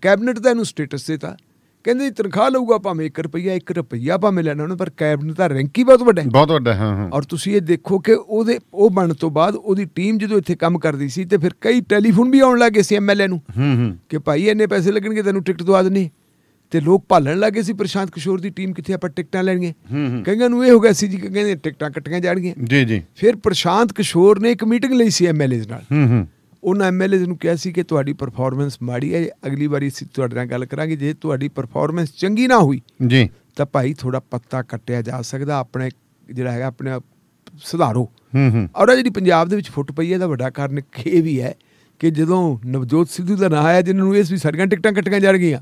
ਕੈਬਨਿਟ ਦਾ ਇਹਨੂੰ ਸਟੇਟਸ ਦਿੱਤਾ ਕਹਿੰਦੇ ਤਨਖਾਹ ਲਊਗਾ ਭਾਵੇਂ 1 ਰੁਪਈਆ 1 ਰੁਪਈਆ ਭਾਵੇਂ ਲੈਣਾ ਉਹਨੇ ਪਰ ਕੈਬਨਿਟ ਦਾ ਰੈਂਕ ਹੀ ਬਹੁਤ ਵੱਡਾ ਹੈ ਬਹੁਤ ਵੱਡਾ ਹਾਂ ਹਾਂ ਔਰ ਤੁਸੀਂ ਇਹ ਦੇਖੋ ਕਿ ਉਹਦੇ ਉਹ ਬਣਨ ਤੋਂ ਬਾਅਦ ਉਹਦੀ ਟੀਮ ਜਦੋਂ ਇੱਥੇ ਕੰਮ ਕਰਦੀ ਸੀ ਤੇ ਫਿਰ ਕਈ ਟੈਲੀਫੋਨ ਵੀ ਆਉਣ ਲੱਗੇ ਸੀ ਐਮਐਲਏ ਨੂੰ ਹੂੰ ਹੂੰ ਕਿ ਭਾਈ ਇੰਨੇ ਪੈਸੇ ਲੱਗਣਗੇ ਤੈਨੂੰ ਟਿਕਟ ਦਵਾ ਦਨੀ ਤੇ ਲੋਕ ਭਾਲਣ ਲੱਗੇ ਸੀ ਪ੍ਰਸ਼ਾਂਤ ਕਿਸ਼ੋਰ ਦੀ ਟੀਮ ਕਿੱਥੇ ਆਪਾਂ ਟਿਕਟਾਂ ਲੈਣਗੇ ਕਹਿੰਗਾ ਨੂੰ ਇਹ ਹੋ ਗਿਆ ਸੀ ਜੀ ਕਹਿੰਦੇ ਟਿਕਟਾਂ ਕੱਟੀਆਂ ਜਾਣਗੀਆਂ ਜੀ ਜੀ ਫਿਰ ਪ੍ਰਸ਼ਾਂਤ ਕਿਸ਼ੋਰ ਨੇ ਇੱਕ ਮੀਟਿੰਗ ਲਈ ਸੀ ਐਮਐਲਏਜ਼ ਨਾਲ ਹੂੰ ਹੂੰ ਉਹਨਾਂ ਐਮਐਲਏਜ਼ ਨੂੰ ਕਿਹਾ ਸੀ ਕਿ ਤੁਹਾਡੀ ਪਰਫਾਰਮੈਂਸ ਮਾੜੀ ਹੈ ਅਗਲੀ ਵਾਰੀ ਅਸੀਂ ਤੁਹਾਡੇ ਨਾਲ ਗੱਲ ਕਰਾਂਗੇ ਜੇ ਤੁਹਾਡੀ ਪਰਫਾਰਮੈਂਸ ਚੰਗੀ ਨਾ ਹੋਈ ਜੀ ਤਾਂ ਭਾਈ ਥੋੜਾ ਪੱਤਾ ਕੱਟਿਆ ਜਾ ਸਕਦਾ ਆਪਣੇ ਜਿਹੜਾ ਹੈਗਾ ਆਪਣੇ ਸੁਧਾਰੋ ਹੂੰ ਹੂੰ ਔਰ ਜਿਹੜੀ ਪੰਜਾਬ ਦੇ ਵਿੱਚ ਫੁੱਟ ਪਈ ਹੈ ਦਾ ਵੱਡਾ ਕਾਰਨ ਇਹ ਵੀ ਹੈ ਕਿ ਜਦੋਂ ਨਵਜੋਤ ਸਿੱਧੂ ਦਾ ਨਾਂ ਆਇਆ ਜਿਨ੍ਹਾਂ ਨੂੰ ਇਸ ਵੀ ਸਾਰੀਆਂ ਟਿਕਟਾਂ ਕੱਟੀਆਂ ਜਾ ਰਹੀਆਂ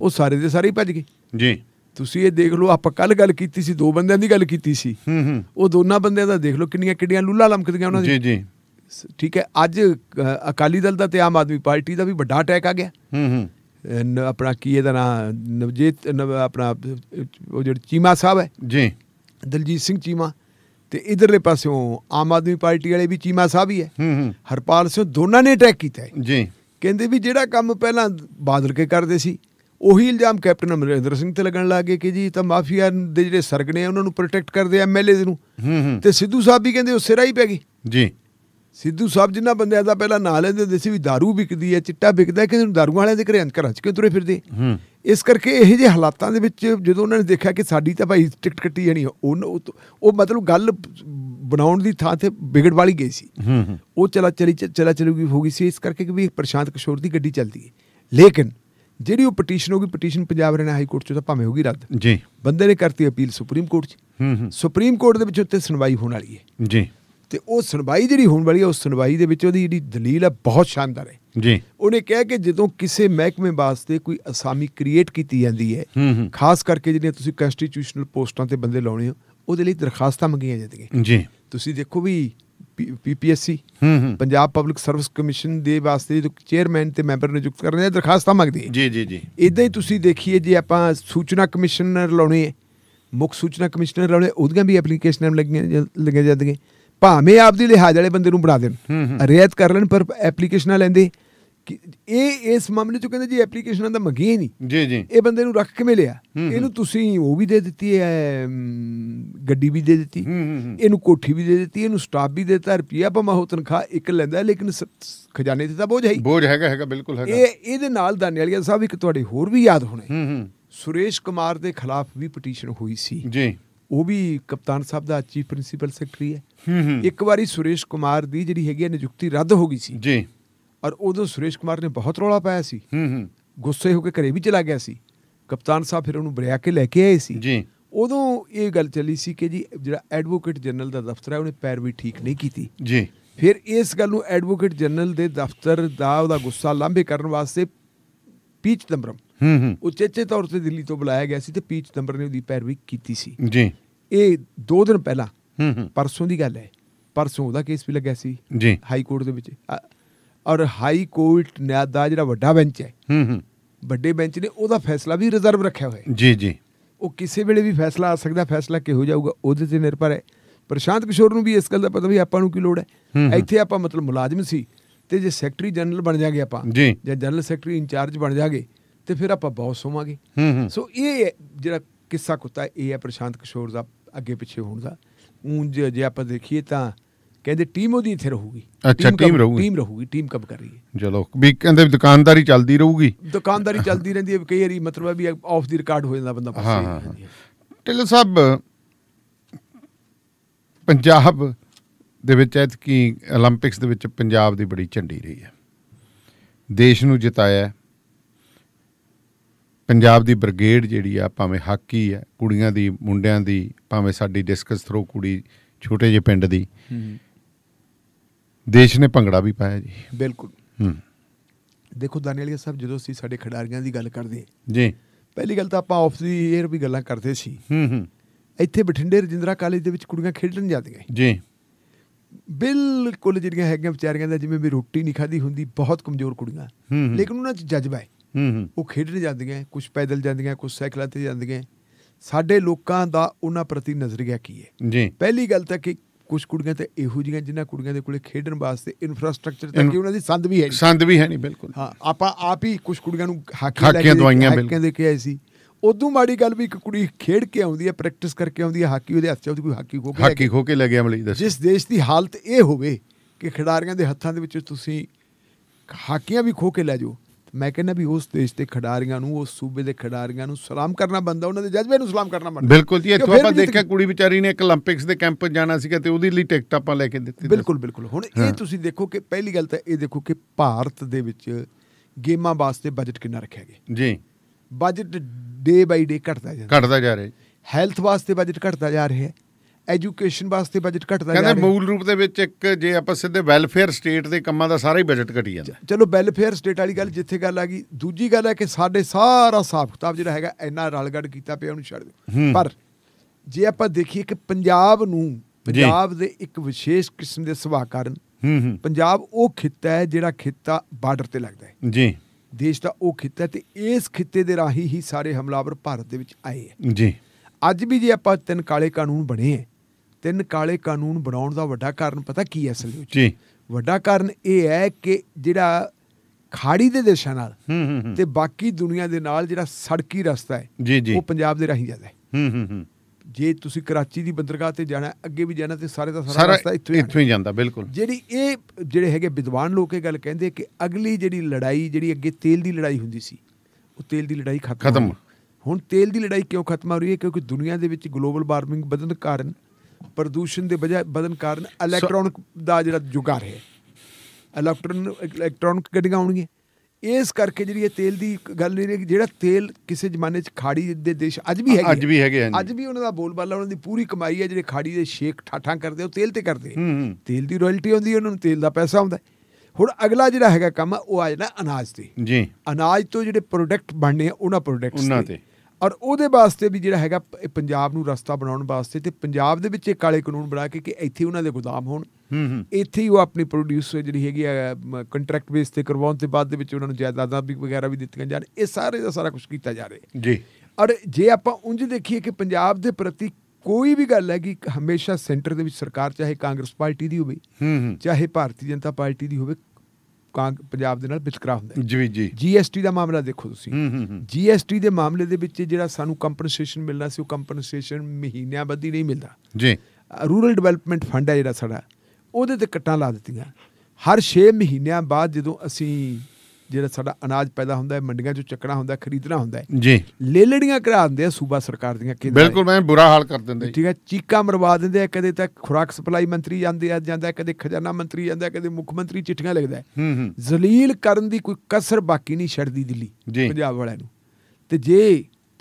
ਉਹ ਸਾਰੇ ਦੇ ਸਾਰੇ ਭੱਜ ਗਏ ਜੀ ਤੁਸੀਂ ਇਹ ਦੇਖ ਲਓ ਆਪਾਂ ਕੱਲ ਗੱਲ ਕੀਤੀ ਸੀ ਦੋ ਬੰਦਿਆਂ ਦੀ ਗੱਲ ਕੀਤੀ ਸੀ ਉਹ ਦੋਨਾਂ ਬੰਦਿਆਂ ਦਾ ਦੇਖ ਲਓ ਕਿੰਨੀਆਂ ਕਿੱਡੀਆਂ ਲੁੱਲਾ ਲਮਕਦੀਆਂ ਉਹਨਾਂ ਦੀ ਜੀ ਜੀ ਠੀਕ ਹੈ ਅੱਜ ਅਕਾਲੀ ਦਲ ਦਾ ਤੇ ਆਮ ਆਦਮੀ ਪਾਰਟੀ ਦਾ ਵੀ ਵੱਡਾ ਅਟੈਕ ਆ ਗਿਆ ਹੂੰ ਹੂੰ ਆਪਣਾ ਕੀ ਇਹਦਾ ਨਾਮ ਨਵਜੀਤ ਆਪਣਾ ਉਹ ਜਿਹੜਾ ਚੀਮਾ ਸਾਹਿਬ ਹੈ ਜੀ ਦਲਜੀਤ ਸਿੰਘ ਚੀਮਾ ਤੇ ਇਧਰਲੇ ਪਾਸਿਓਂ ਆਮ ਆਦਮੀ ਪਾਰਟੀ ਵਾਲੇ ਵੀ ਚੀਮਾ ਸਾਹਿਬ ਹੀ ਹੈ ਹਰਪਾਲ ਸਿੰਘ ਦੋਨਾਂ ਨੇ ਅਟੈਕ ਕੀਤਾ ਜੀ ਕਹਿੰਦੇ ਵੀ ਜਿਹੜਾ ਕੰਮ ਪਹਿਲਾਂ ਬਾਦਲ ਕੇ ਕਰਦੇ ਸੀ ਉਹੀ ਇਲਜ਼ਾਮ ਕੈਪਟਨ ਅਮਰਿੰਦਰ ਸਿੰਘ ਤੇ ਲੱਗਣ ਲੱਗੇ ਕਿ ਜੀ ਤਾਂ ਮਾਫੀਆ ਦੇ ਜਿਹੜੇ ਸਰਗਣੇ ਉਹਨਾਂ ਨੂੰ ਪ੍ਰੋਟੈਕਟ ਕਰਦੇ ਆ ਐਮਐਲਏ ਨੂੰ ਤੇ ਸਿੱਧੂ ਸਾਹਿਬ ਵੀ ਕਹਿੰਦੇ ਉਹ ਸਿਰਾ ਹੀ ਪੈ ਗਈ ਜੀ ਸਿੱਧੂ ਸਾਹਿਬ ਜਿੰਨਾ ਬੰਦਿਆਂ ਦਾ ਪਹਿਲਾਂ ਨਾਂ ਲੈਂਦੇ ਦੇ ਸੀ ਵੀ दारू ਵਿਕਦੀ ਹੈ ਚਿੱਟਾ ਵਿਕਦਾ ਨੂੰ ਦਾਰੂ ਵਾਲਿਆਂ ਦੇ ਘਰਾਂ ਘਰਾਂ 'ਚ ਕਿਉਂ ਤੁਰੇ ਫਿਰਦੇ ਇਸ ਕਰਕੇ ਇਹ ਜੇ ਹਾਲਾਤਾਂ ਦੇ ਵਿੱਚ ਜਦੋਂ ਉਹਨਾਂ ਨੇ ਦੇਖਿਆ ਕਿ ਸਾਡੀ ਤਾਂ ਭਾਈ ਟਿਕਟ ਕੱਟੀ ਜਾਣੀ ਉਹ ਉਹ ਮਤਲਬ ਗੱਲ ਬਣਾਉਣ ਦੀ ਥਾਂ ਤੇ ਵਿਗੜ ਵਾਲੀ ਗਈ ਸੀ ਉਹ ਚਲਾ ਚਲੀ ਚਲਾ ਚਲੂਗੀ ਹੋ ਗਈ ਸੀ ਇਸ ਕਰਕੇ ਕਿ ਵੀ ਪ੍ਰਸ਼ਾਂਤ ਕਿਸ਼ੋਰ ਦੀ ਗੱਡੀ ਚੱਲਦੀ ਹੈ ਲੇਕਿਨ ਜਿਹੜੀ ਉਹ ਪਟੀਸ਼ਨ ਹੋਗੀ petition Punjab Haryana high court 'ਚ ਤਾਂ ਭਾਵੇਂ ਹੋਗੀ ਰੱਦ ਜੀ ਬੰਦੇ ਨੇ ਕਰਤੀ ਅਪੀਲ ਸੁਪਰੀਮ ਕੋਰਟ 'ਚ ਸੁਪਰੀਮ ਕੋਰਟ ਦੇ ਵਿੱਚ ਉੱਤੇ ਸੁਣਵਾਈ ਹੋਣ ਵਾਲੀ ਹੈ ਜੀ ਤੇ ਉਹ ਸੁਣਵਾਈ ਜਿਹੜੀ ਹੋਣ ਵਾਲੀ ਹੈ ਉਸ ਸੁਣਵਾਈ ਦੇ ਵਿੱਚ ਉਹਦੀ ਜਿਹੜੀ ਦਲੀਲ ਹੈ ਬਹੁਤ ਸ਼ਾਨਦਾਰ ਹੈ ਜੀ ਉਹਨੇ ਕਿਹਾ ਕਿ ਜਦੋਂ ਕਿਸੇ ਮਹਿਕਮੇ ਵਾਸਤੇ ਕੋਈ ਅਸਾਮੀ ਕ੍ਰੀਏਟ ਕੀਤੀ ਜਾਂਦੀ ਹੈ ਖਾਸ ਕਰਕੇ ਜਿਹਨੇ ਤੁਸੀਂ ਕਨਸਟੀਟਿਊਸ਼ਨਲ ਪੋਸਟਾਂ ਤੇ ਬੰਦੇ ਲਾਉਣੇ ਹੋ ਉਹਦੇ ਲਈ ਦਰਖਾਸਤਾਂ ਮੰਗੀਆਂ ਜਾਂਦੀਆਂ ਜੀ ਤੁਸੀਂ ਦੇਖੋ ਵੀ PPSC Punjab public service commission ਦੇ ਵਾਸਤੇ ਜੋ ਚੇਅਰਮੈਨ ਤੇ ਮੈਂਬਰ ਨਿਯੁਕਤ ਕਰਨੇ ਆ ਦਰਖਾਸਤਾਂ ਮੰਗਦੀ ਜੀ ਜੀ ਜੀ ਇਦਾਂ ਹੀ ਤੁਸੀਂ ਦੇਖੀਏ ਜੇ ਆਪਾਂ ਸੂਚਨਾ ਕਮਿਸ਼ਨਰ ਲਾਉਣੇ ਮੁੱਖ ਸੂਚਨਾ ਕਮਿਸ਼ਨਰ ਲਾਉਣੇ ਉਹਦੀਆਂ ਵੀ ਐਪਲੀਕੇਸ਼ਨਾਂ ਲੱਗੀਆਂ ਲੱਗੀਆਂ ਜਾਂਦੀਆਂ ਭਾਵੇਂ ਆਪਦੀ ਲਿਹਾਜ਼ ਵਾਲੇ ਬੰਦੇ ਨੂੰ ਬਣਾ ਦੇਣ ਰਿਆਇਤ ਕਰ ਲੈਣ ਪਰ ਐਪਲੀਕੇਸ਼ਨਾਂ ਲੈਂਦੇ ਇਹ ਇਸ ਮਾਮਲੇ ਚ ਕਹਿੰਦੇ ਜੀ ਐਪਲੀਕੇਸ਼ਨਾਂ ਦਾ ਮਗੀ ਨਹੀਂ ਜੀ ਜੀ ਇਹ ਬੰਦੇ ਨੂੰ ਰੱਖ ਕੇ ਮਿਲਿਆ ਇਹਨੂੰ ਤੁਸੀਂ ਉਹ ਵੀ ਦੇ ਦਿੱਤੀ ਹੈ ਗੱਡੀ ਵੀ ਦੇ ਦਿੱਤੀ ਇਹਨੂੰ ਕੋਠੀ ਵੀ ਦੇ ਦਿੱਤੀ ਇਹਨੂੰ ਸਟਾਫ ਵੀ ਦਿੱਤਾ ਰੁਪਿਆ ਭਾਵੇਂ ਉਹ ਤਨਖਾਹ ਇੱਕ ਲੈਂਦਾ ਲੇਕਿਨ ਖਜ਼ਾਨੇ ਤੇ ਤਾਂ ਬੋਝ ਹੈ ਬੋਝ ਹੈਗਾ ਹੈਗਾ ਬਿਲਕੁਲ ਹੈਗਾ ਇਹ ਇਹਦੇ ਨਾਲ ਦਾਨੇਵਾਲੀਆ ਸਾਹਿਬ ਇੱਕ ਤੁਹਾਡੇ ਹੋਰ ਵੀ ਯਾਦ ਹੋਣੇ ਸੁਰੇਸ਼ ਕੁਮਾਰ ਦੇ ਖਿਲਾਫ ਵੀ ਪਟੀਸ਼ਨ ਹੋਈ ਸੀ ਜੀ ਉਹ ਵੀ ਕਪਤਾਨ ਸਾਹਿਬ ਦਾ ਚੀਫ ਪ੍ਰਿੰਸੀਪਲ ਸੈਕਟਰੀ ਹੈ ਇੱਕ ਵਾਰੀ ਸੁਰੇਸ਼ ਕੁਮਾਰ ਦੀ ਜਿਹੜੀ ਹੈਗੀ ਨਿਯੁਕਤੀ ਰੱਦ ਹੋ ਗਈ ਸੀ ਜੀ ਔਰ ਉਦੋਂ ਸੁਰੇਸ਼ ਕੁਮਾਰ ਨੇ ਬਹੁਤ ਰੋਲਾ ਪਾਇਆ ਸੀ ਹੂੰ ਹੂੰ ਗੁੱਸੇ ਹੋ ਕੇ ਘਰੇ ਵੀ ਚਲਾ ਗਿਆ ਸੀ ਕਪਤਾਨ ਸਾਹਿਬ ਫਿਰ ਉਹਨੂੰ ਬਰਿਆ ਕੇ ਲੈ ਕੇ ਆਏ ਸੀ ਜੀ ਉਦੋਂ ਇਹ ਗੱਲ ਚੱਲੀ ਸੀ ਕਿ ਜੀ ਜਿਹੜਾ ਐਡਵੋਕੇਟ ਜਨਰਲ ਦਾ ਦਫ਼ਤਰ ਹੈ ਉਹਨੇ ਪੈਰ ਵੀ ਠੀਕ ਨਹੀਂ ਕੀਤੀ ਜੀ ਫਿਰ ਇਸ ਗੱਲ ਨੂੰ ਐਡਵੋਕੇਟ ਜਨਰਲ ਦੇ ਦਫ਼ਤਰ ਦਾ ਉਹਦਾ ਗੁੱਸਾ ਲਾਂਭੇ ਕਰਨ ਵਾਸਤੇ ਪੀਚ ਦੰਬਰਮ ਹੂੰ ਹੂੰ ਉਚੇਚੇ ਤੌਰ ਤੇ ਦਿੱਲੀ ਤੋਂ ਬੁਲਾਇਆ ਗਿਆ ਸੀ ਤੇ ਪੀਚ ਦੰਬਰ ਨੇ ਉਹਦੀ ਪੈਰਵੀ ਕੀਤੀ ਸੀ ਜੀ ਇਹ 2 ਦਿਨ ਪਹਿਲਾਂ ਪਰਸੋਂ ਦੀ ਗੱਲ ਹੈ ਪਰਸੋਂ ਉਹਦਾ ਕੇਸ ਵੀ ਲੱਗਿਆ ਸੀ ਜੀ ਹਾਈ ਕੋਰਟ ਦੇ ਵਿੱਚ ਔਰ ਹਾਈ ਕੋਰਟ ਨਿਆਦਾ ਦਾ ਜਿਹੜਾ ਵੱਡਾ ਬੈਂਚ ਹੈ ਹੂੰ ਹੂੰ ਵੱਡੇ ਬੈਂਚ ਨੇ ਉਹਦਾ ਫੈਸਲਾ ਵੀ ਰਿਜ਼ਰਵ ਰੱਖਿਆ ਹੋਇਆ ਹੈ ਜੀ ਜੀ ਉਹ ਕਿਸੇ ਵੇਲੇ ਵੀ ਫੈਸਲਾ ਆ ਸਕਦਾ ਫੈਸਲਾ ਕਿਹੋ ਜਾਊਗਾ ਉਹਦੇ ਤੇ ਨਿਰਭਰ ਹੈ ਪ੍ਰਸ਼ਾਂਤ ਕਿਸ਼ੋਰ ਨੂੰ ਵੀ ਇਸ ਗੱਲ ਦਾ ਪਤਾ ਵੀ ਆਪਾਂ ਨੂੰ ਕੀ ਲੋੜ ਹੈ ਇੱਥੇ ਆਪਾਂ ਮਤਲਬ ਮੁਲਾਜ਼ਮ ਸੀ ਤੇ ਜੇ ਸੈਕਟਰੀ ਜਨਰਲ ਬਣ ਜਾਗੇ ਆਪਾਂ ਜਾਂ ਜਨਰਲ ਸੈਕਟਰੀ ਇੰਚਾਰਜ ਬਣ ਜਾਗੇ ਤੇ ਫਿਰ ਆਪਾਂ ਬੌਸ ਹੋਵਾਂਗੇ ਸੋ ਇਹ ਜਿਹੜਾ ਕਿੱਸਾ ਕੁੱਤਾ ਇਹ ਹੈ ਪ੍ਰਸ਼ਾਂਤ ਕਿਸ਼ੋਰ ਦਾ ਅੱਗੇ ਪਿੱਛੇ ਹੋਣ ਦਾ ਉਂਝ ਜੇ ਆਪਾਂ ਦੇਖੀਏ ਤਾਂ ਕਹਿੰਦੇ ਟੀਮ ਉਹਦੀ ਇੱਥੇ ਰਹੂਗੀ ਅੱਛਾ ਟੀਮ ਰਹੂਗੀ ਟੀਮ ਰਹੂਗੀ ਟੀਮ ਕੰਮ ਕਰ ਰਹੀ ਹੈ ਚਲੋ ਵੀ ਕਹਿੰਦੇ ਦੁਕਾਨਦਾਰੀ ਚੱਲਦੀ ਰਹੂਗੀ ਦੁਕਾਨਦਾਰੀ ਚੱਲਦੀ ਰਹਿੰਦੀ ਹੈ ਕਈ ਵਾਰੀ ਮਤਲਬ ਵੀ ਆਫ ਦੀ ਰਿਕਾਰਡ ਹੋ ਜਾਂਦਾ ਬੰਦਾ ਪਾਸੇ ਟਿਲ ਸਾਹਿਬ ਪੰਜਾਬ ਦੇ ਵਿੱਚ ਐਤ ਕੀ 올림픽ਸ ਦੇ ਵਿੱਚ ਪੰਜਾਬ ਦੀ ਬੜੀ ਝੰਡੀ ਰਹੀ ਹੈ ਦੇਸ਼ ਨੂੰ ਜਿਤਾਇਆ ਪੰਜਾਬ ਦੀ ਬ੍ਰਿਗੇਡ ਜਿਹੜੀ ਆ ਭਾਵੇਂ ਹਾਕੀ ਆ ਕੁੜੀਆਂ ਦੀ ਮੁੰਡਿਆਂ ਦੀ ਭਾਵੇਂ ਸਾਡੀ ਡਿਸਕਸ ਥਰੋ ਕੁੜੀ ਛੋਟੇ ਜਿਹੇ ਪਿੰਡ ਦੀ ਦੇਸ਼ ਨੇ ਭੰਗੜਾ ਵੀ ਪਾਇਆ ਜੀ ਬਿਲਕੁਲ ਹੂੰ ਦੇਖੋ ਦਾਨੀਅਲੀਆ ਸਾਹਿਬ ਜਦੋਂ ਅਸੀਂ ਸਾਡੇ ਖਿਡਾਰੀਆਂ ਦੀ ਗੱਲ ਕਰਦੇ ਜੀ ਪਹਿਲੀ ਗੱਲ ਤਾਂ ਆਪਾਂ ਆਫ ਦੀ ਏਅਰ ਵੀ ਗੱਲਾਂ ਕਰਦੇ ਸੀ ਹੂੰ ਹੂੰ ਇੱਥੇ ਬਠਿੰਡੇ ਰਜਿੰਦਰਾ ਕਾਲਜ ਦੇ ਵਿੱਚ ਕੁੜੀਆਂ ਖੇਡਣ ਜਾਂਦੀਆਂ ਜੀ ਬਿਲਕੁਲ ਜਿਹੜੀਆਂ ਹੈਗੀਆਂ ਵਿਚਾਰੀਆਂ ਦਾ ਜਿਵੇਂ ਵੀ ਰੋਟੀ ਨਹੀਂ ਖਾਦੀ ਹੁੰਦੀ ਬਹੁਤ ਕਮਜ਼ੋਰ ਕੁੜੀਆਂ ਲੇਕਿਨ ਉਹਨਾਂ 'ਚ ਜਜ਼ਬਾ ਹੈ ਹੂੰ ਉਹ ਖੇਡਣ ਜਾਂਦੀਆਂ ਕੁਝ ਪੈਦਲ ਜਾਂਦੀਆਂ ਕੁਝ ਸਾਈਕਲਾਂ ਤੇ ਜਾਂਦੀਆਂ ਸਾਡੇ ਲੋਕਾਂ ਦਾ ਉਹਨਾਂ ਪ੍ਰਤੀ ਨਜ਼ਰੀਆ ਕੀ ਹੈ ਜੀ ਪਹਿਲੀ ਗੱਲ ਤਾਂ ਕਿ ਕੁਝ ਕੁੜੀਆਂ ਤੇ ਇਹੋ ਜਿਹੀਆਂ ਜਿਨ੍ਹਾਂ ਕੁੜੀਆਂ ਦੇ ਕੋਲੇ ਖੇਡਣ ਵਾਸਤੇ ਇਨਫਰਾਸਟ੍ਰਕਚਰ ਤਾਂ ਕਿ ਉਹਨਾਂ ਦੀ ਸੰਦ ਵੀ ਹੈ ਨਹੀਂ ਸੰਦ ਵੀ ਹੈ ਨਹੀਂ ਬਿਲਕੁਲ ਹਾਂ ਆਪਾਂ ਆਪ ਹੀ ਕੁਝ ਕੁੜੀਆਂ ਨੂੰ ਹਾਕੀ ਲੈ ਕੇ ਬਿਲਕੁਲ ਦੇ ਕੇ ਆਈ ਸੀ ਉਦੋਂ ਮਾੜੀ ਗੱਲ ਵੀ ਇੱਕ ਕੁੜੀ ਖੇਡ ਕੇ ਆਉਂਦੀ ਹੈ ਪ੍ਰੈਕਟਿਸ ਕਰਕੇ ਆਉਂਦੀ ਹੈ ਹਾਕੀ ਉਹਦੇ ਹੱਥ 'ਚ ਉਹਦੀ ਕੋਈ ਹਾਕੀ ਖੋ ਕੇ ਹਾਕੀ ਖੋ ਕੇ ਲੈ ਗਿਆ ਮਲੀ ਦੱਸ ਜਿਸ ਦੇਸ਼ ਦੀ ਹਾਲਤ ਇਹ ਹੋਵੇ ਕਿ ਖਿਡਾਰੀਆਂ ਦੇ ਹੱਥਾਂ ਦੇ ਵਿੱਚ ਤੁਸੀਂ ਹਾਕੀਆਂ ਵੀ ਖੋ ਕੇ ਲੈ ਜਾਓ ਮੈਂ ਕਹਿੰਦਾ ਵੀ ਉਸ ਦੇਸ਼ ਦੇ ਖਿਡਾਰੀਆਂ ਨੂੰ ਉਸ ਸੂਬੇ ਦੇ ਖਿਡਾਰੀਆਂ ਨੂੰ ਸਲਾਮ ਕਰਨਾ ਬੰਦਾ ਉਹਨਾਂ ਦੇ ਜਜ਼ਬੇ ਨੂੰ ਸਲਾਮ ਕਰਨਾ ਬੰਦਾ ਬਿਲਕੁਲ ਜੀ ਇੱਥੋਂ ਆਪਾਂ ਦੇਖਿਆ ਕੁੜੀ ਵਿਚਾਰੀ ਨੇ 올림픽ਸ ਦੇ ਕੈਂਪ ਜਾਣਾ ਸੀਗਾ ਤੇ ਉਹਦੀ ਲਈ ਟਿਕਟ ਆਪਾਂ ਲੈ ਕੇ ਦਿੱਤੀ ਬਿਲਕੁਲ ਬਿਲਕੁਲ ਹੁਣ ਇਹ ਤੁਸੀਂ ਦੇਖੋ ਕਿ ਪਹਿਲੀ ਗੱਲ ਤਾਂ ਇਹ ਦੇਖੋ ਕਿ ਭਾਰਤ ਦੇ ਵਿੱਚ ਗੇਮਾਂ ਵਾਸਤੇ ਬਜਟ ਕਿੰਨਾ ਰੱਖਿਆ ਗਿਆ ਜੀ ਬਜਟ ਡੇ ਬਾਈ ਡੇ ਘਟਦਾ ਜਾ ਰਿਹਾ ਘਟਦਾ ਜਾ ਰਿਹਾ ਹੈਲਥ ਵਾਸਤੇ ਬਜਟ ਘਟਦਾ ਜਾ ਰਿਹਾ ਹੈ ਐਜੂਕੇਸ਼ਨ ਵਾਸਤੇ ਬਜਟ ਘਟਦਾ ਜਾ ਰਿਹਾ ਕਹਿੰਦੇ ਮੂਲ ਰੂਪ ਦੇ ਵਿੱਚ ਇੱਕ ਜੇ ਆਪਾਂ ਸਿੱਧੇ ਵੈਲਫੇਅਰ ਸਟੇਟ ਦੇ ਕੰਮਾਂ ਦਾ ਸਾਰਾ ਹੀ ਬਜਟ ਘਟੀ ਜਾਂਦਾ ਚਲੋ ਵੈਲਫੇਅਰ ਸਟੇਟ ਵਾਲੀ ਗੱਲ ਜਿੱਥੇ ਗੱਲ ਆ ਗਈ ਦੂਜੀ ਗੱਲ ਹੈ ਕਿ ਸਾਡੇ ਸਾਰਾ ਸਾਫ ਕਿਤਾਬ ਜਿਹੜਾ ਹੈਗਾ ਇੰਨਾ ਰਲਗੜ ਕੀਤਾ ਪਿਆ ਉਹਨੂੰ ਛੱਡ ਦਿਓ ਪਰ ਜੇ ਆਪਾਂ ਦੇਖੀਏ ਕਿ ਪੰਜਾਬ ਨੂੰ ਪੰਜਾਬ ਦੇ ਇੱਕ ਵਿਸ਼ੇਸ਼ ਕਿਸਮ ਦੇ ਸੁਭਾਅ ਕਾਰਨ ਪੰਜਾਬ ਉਹ ਖਿੱਤਾ ਹੈ ਜਿਹੜਾ ਖਿੱਤਾ ਬਾਰਡਰ ਤੇ ਲੱਗਦਾ ਹੈ ਜੀ ਦੇਸ਼ ਦਾ ਉਹ ਖਿੱਤਾ ਤੇ ਇਸ ਖਿੱਤੇ ਦੇ ਰਾਹੀਂ ਹੀ ਸਾਰੇ ਹਮਲਾਵਰ ਭਾਰਤ ਦੇ ਵਿੱਚ ਆਏ ਹੈ ਜੀ ਅੱਜ ਵੀ ਜੇ ਆਪਾਂ ਤਿੰਨ ਕਾਲੇ ਕਾਨੂੰਨ ਬਣੇ ਹੈ ਤਿੰਨ ਕਾਲੇ ਕਾਨੂੰਨ ਬਣਾਉਣ ਦਾ ਵੱਡਾ ਕਾਰਨ ਪਤਾ ਕੀ ਹੈ ਅਸਲ ਵਿੱਚ ਜੀ ਵੱਡਾ ਕਾਰਨ ਇਹ ਹੈ ਕਿ ਜਿਹੜਾ ਖਾੜੀ ਦੇ ਦੇਸ਼ਾਂ ਨਾਲ ਹੂੰ ਹੂੰ ਤੇ ਬਾਕੀ ਦੁਨੀਆ ਦੇ ਨਾਲ ਜਿਹੜਾ ਸੜਕੀ ਰਸਤਾ ਹੈ ਜੀ ਜੀ ਉਹ ਪੰਜਾਬ ਦੇ ਰਾਹੀਂ ਜਾਂਦਾ ਹੈ ਹੂੰ ਹੂੰ ਹੂੰ ਜੇ ਤੁਸੀਂ ਕਰਾਚੀ ਦੀ ਬੰਦਰਗਾਹ ਤੇ ਜਾਣਾ ਅੱਗੇ ਵੀ ਜਾਣਾ ਤੇ ਸਾਰੇ ਦਾ ਸਾਰਾ ਰਸਤਾ ਇੱਥੋਂ ਹੀ ਇੱਥੋਂ ਹੀ ਜਾਂਦਾ ਬਿਲਕੁਲ ਜਿਹੜੀ ਇਹ ਜਿਹੜੇ ਹੈਗੇ ਵਿਦਵਾਨ ਲੋਕ ਇਹ ਗੱਲ ਕਹਿੰਦੇ ਕਿ ਅਗਲੀ ਜਿਹੜੀ ਲੜਾਈ ਜਿਹੜੀ ਅੱਗੇ ਤੇਲ ਦੀ ਲੜਾਈ ਹੁੰਦੀ ਸੀ ਉਹ ਤੇਲ ਦੀ ਲੜਾਈ ਖਤਮ ਖਤਮ ਹੁਣ ਤੇਲ ਦੀ ਲੜਾਈ ਕਿਉਂ ਖਤਮ ਹੋ ਰਹੀ ਹੈ ਕਿਉਂਕਿ ਦੁਨੀਆ ਦੇ ਵਿੱਚ ਗਲੋਬਲ ਵਾਰਮਿੰਗ ਵਧਣ ਕਾਰਨ ਪ੍ਰਦੂਸ਼ਣ ਦੇ ਵਜ੍ਹਾ ਬਦਨ ਕਾਰਨ ਇਲੈਕਟ੍ਰੋਨਿਕ ਦਾ ਜਿਹੜਾ ਜੁਗਾਰ ਹੈ ਇਲੈਕਟ੍ਰੋਨ ਇਲੈਕਟ੍ਰੋਨਿਕ ਗੱਡੀਆਂ ਆਉਣਗੀਆਂ ਇਸ ਕਰਕੇ ਜਿਹੜੀ ਇਹ ਤੇਲ ਦੀ ਗੱਲ ਨਹੀਂ ਰਹੀ ਜਿਹੜਾ ਤੇਲ ਕਿਸੇ ਜ਼ਮਾਨੇ 'ਚ ਖਾੜੀ ਦੇ ਦੇਸ਼ ਅੱਜ ਵੀ ਹੈਗੇ ਅੱਜ ਵੀ ਹੈਗੇ ਅੱਜ ਵੀ ਉਹਨਾਂ ਦਾ ਬੋਲਬਾਲਾ ਉਹਨਾਂ ਦੀ ਪੂਰੀ ਕਮਾਈ ਹੈ ਜਿਹੜੇ ਖਾੜੀ ਦੇ ਸ਼ੇਖ ਠਾਠਾਂ ਕਰਦੇ ਉਹ ਤੇਲ ਤੇ ਕਰਦੇ ਤੇਲ ਦੀ ਰਾਇਲਟੀ ਹੁੰਦੀ ਉਹਨਾਂ ਨੂੰ ਤੇਲ ਦਾ ਪੈਸਾ ਹੁੰਦਾ ਹੁਣ ਅਗਲਾ ਜਿਹੜਾ ਹੈਗਾ ਕੰਮ ਉਹ ਆ ਜਾਣਾ ਅਨਾਜ ਤੇ ਜੀ ਅਨਾਜ ਤੋਂ ਜਿਹੜੇ ਪ੍ਰੋਡਕਟ ਬਣਨੇ ਉਹਨਾਂ ਪ੍ਰੋਡਕਟਸ ਉਹਨਾਂ ਤੇ ਔਰ ਉਹਦੇ ਵਾਸਤੇ ਵੀ ਜਿਹੜਾ ਹੈਗਾ ਪੰਜਾਬ ਨੂੰ ਰਸਤਾ ਬਣਾਉਣ ਵਾਸਤੇ ਤੇ ਪੰਜਾਬ ਦੇ ਵਿੱਚ ਇਹ ਕਾਲੇ ਕਾਨੂੰਨ ਬਣਾ ਕੇ ਕਿ ਇੱਥੇ ਉਹਨਾਂ ਦੇ ਗੋਦਾਮ ਹੋਣ ਇੱਥੇ ਹੀ ਉਹ ਆਪਣੀ ਪ੍ਰੋਡਿਊਸ ਜਿਹੜੀ ਹੈਗੀ ਆ ਕੰਟਰੈਕਟ ਬੇਸ ਤੇ ਕਰਵਾਉਣ ਤੇ ਬਾਅਦ ਦੇ ਵਿੱਚ ਉਹਨਾਂ ਨੂੰ ਜਾਇਦਾਦਾਂ ਵੀ ਵਗੈਰਾ ਵੀ ਦਿੱਤੀਆਂ ਜਾਣ ਇਹ ਸਾਰੇ ਦਾ ਸਾਰਾ ਕੁਝ ਕੀਤਾ ਜਾ ਰਿਹਾ ਜੀ ਔਰ ਜੇ ਆਪਾਂ ਉਂਝ ਦੇਖੀਏ ਕਿ ਪੰਜਾਬ ਦੇ ਪ੍ਰਤੀ ਕੋਈ ਵੀ ਗੱਲ ਹੈ ਕਿ ਹਮੇਸ਼ਾ ਸੈਂਟਰ ਦੇ ਵਿੱਚ ਸਰਕਾਰ ਚਾਹੇ ਕਾਂਗਰਸ ਪਾਰਟੀ ਦੀ ਹੋਵੇ ਚਾਹੇ ਭਾਰਤੀ ਜਨਤਾ ਪਾਰਟੀ ਦੀ ਹੋਵੇ ਪੰਜਾਬ ਦੇ ਨਾਲ ਵਿਤਕਰਾ ਹੁੰਦਾ ਹੈ ਜੀ ਜੀ ਜੀਐਸਟੀ ਦਾ ਮਾਮਲਾ ਦੇਖੋ ਤੁਸੀਂ ਜੀਐਸਟੀ ਦੇ ਮਾਮਲੇ ਦੇ ਵਿੱਚ ਜਿਹੜਾ ਸਾਨੂੰ ਕੰਪਨਸੇਸ਼ਨ ਮਿਲਣਾ ਸੀ ਉਹ ਕੰਪਨਸੇਸ਼ਨ ਮਹੀਨਿਆਂ ਬੱਧੀ ਨਹੀਂ ਮਿਲਦਾ ਜੀ ਰੂਰਲ ਡਿਵੈਲਪਮੈਂਟ ਫੰਡ ਹੈ ਜਿਹੜਾ ਸਾਡਾ ਉਹਦੇ ਤੇ ਕਟਾਂ ਲਾ ਦਿੱਤੀਆਂ ਹਰ 6 ਮਹੀਨਿਆਂ ਬਾਅਦ ਜਦੋਂ ਅਸੀਂ ਜਿਹੜਾ ਸਾਡਾ ਅਨਾਜ ਪੈਦਾ ਹੁੰਦਾ ਹੈ ਮੰਡੀਆਂ ਚੋਂ ਚੱਕਣਾ ਹੁੰਦਾ ਹੈ ਖਰੀਦਣਾ ਹੁੰਦਾ ਹੈ ਜੀ ਲੇਲੜੀਆਂ ਕਰਾ ਦਿੰਦੇ ਆ ਸੂਬਾ ਸਰਕਾਰ ਦੀਆਂ ਕਿਦਾਂ ਬਿਲਕੁਲ ਮੈਂ ਬੁਰਾ ਹਾਲ ਕਰ ਦਿੰਦੇ ਠੀਕ ਹੈ ਚੀਕਾ ਮਰਵਾ ਦਿੰਦੇ ਆ ਕਦੇ ਤਾਂ ਖੁਰਾਕ ਸਪਲਾਈ ਮੰਤਰੀ ਜਾਂਦੇ ਆ ਜਾਂਦਾ ਕਦੇ ਖਜ਼ਾਨਾ ਮੰਤਰੀ ਜਾਂਦਾ ਕਦੇ ਮੁੱਖ ਮੰਤਰੀ ਚਿੱਠੀਆਂ ਲਿਖਦਾ ਹੂੰ ਹੂੰ ਜ਼ਲੀਲ ਕਰਨ ਦੀ ਕੋਈ ਕਸਰ ਬਾਕੀ ਨਹੀਂ ਛੱਡਦੀ ਦਿੱਲੀ ਪੰਜਾਬ ਵਾਲਿਆਂ ਨੂੰ ਤੇ ਜੇ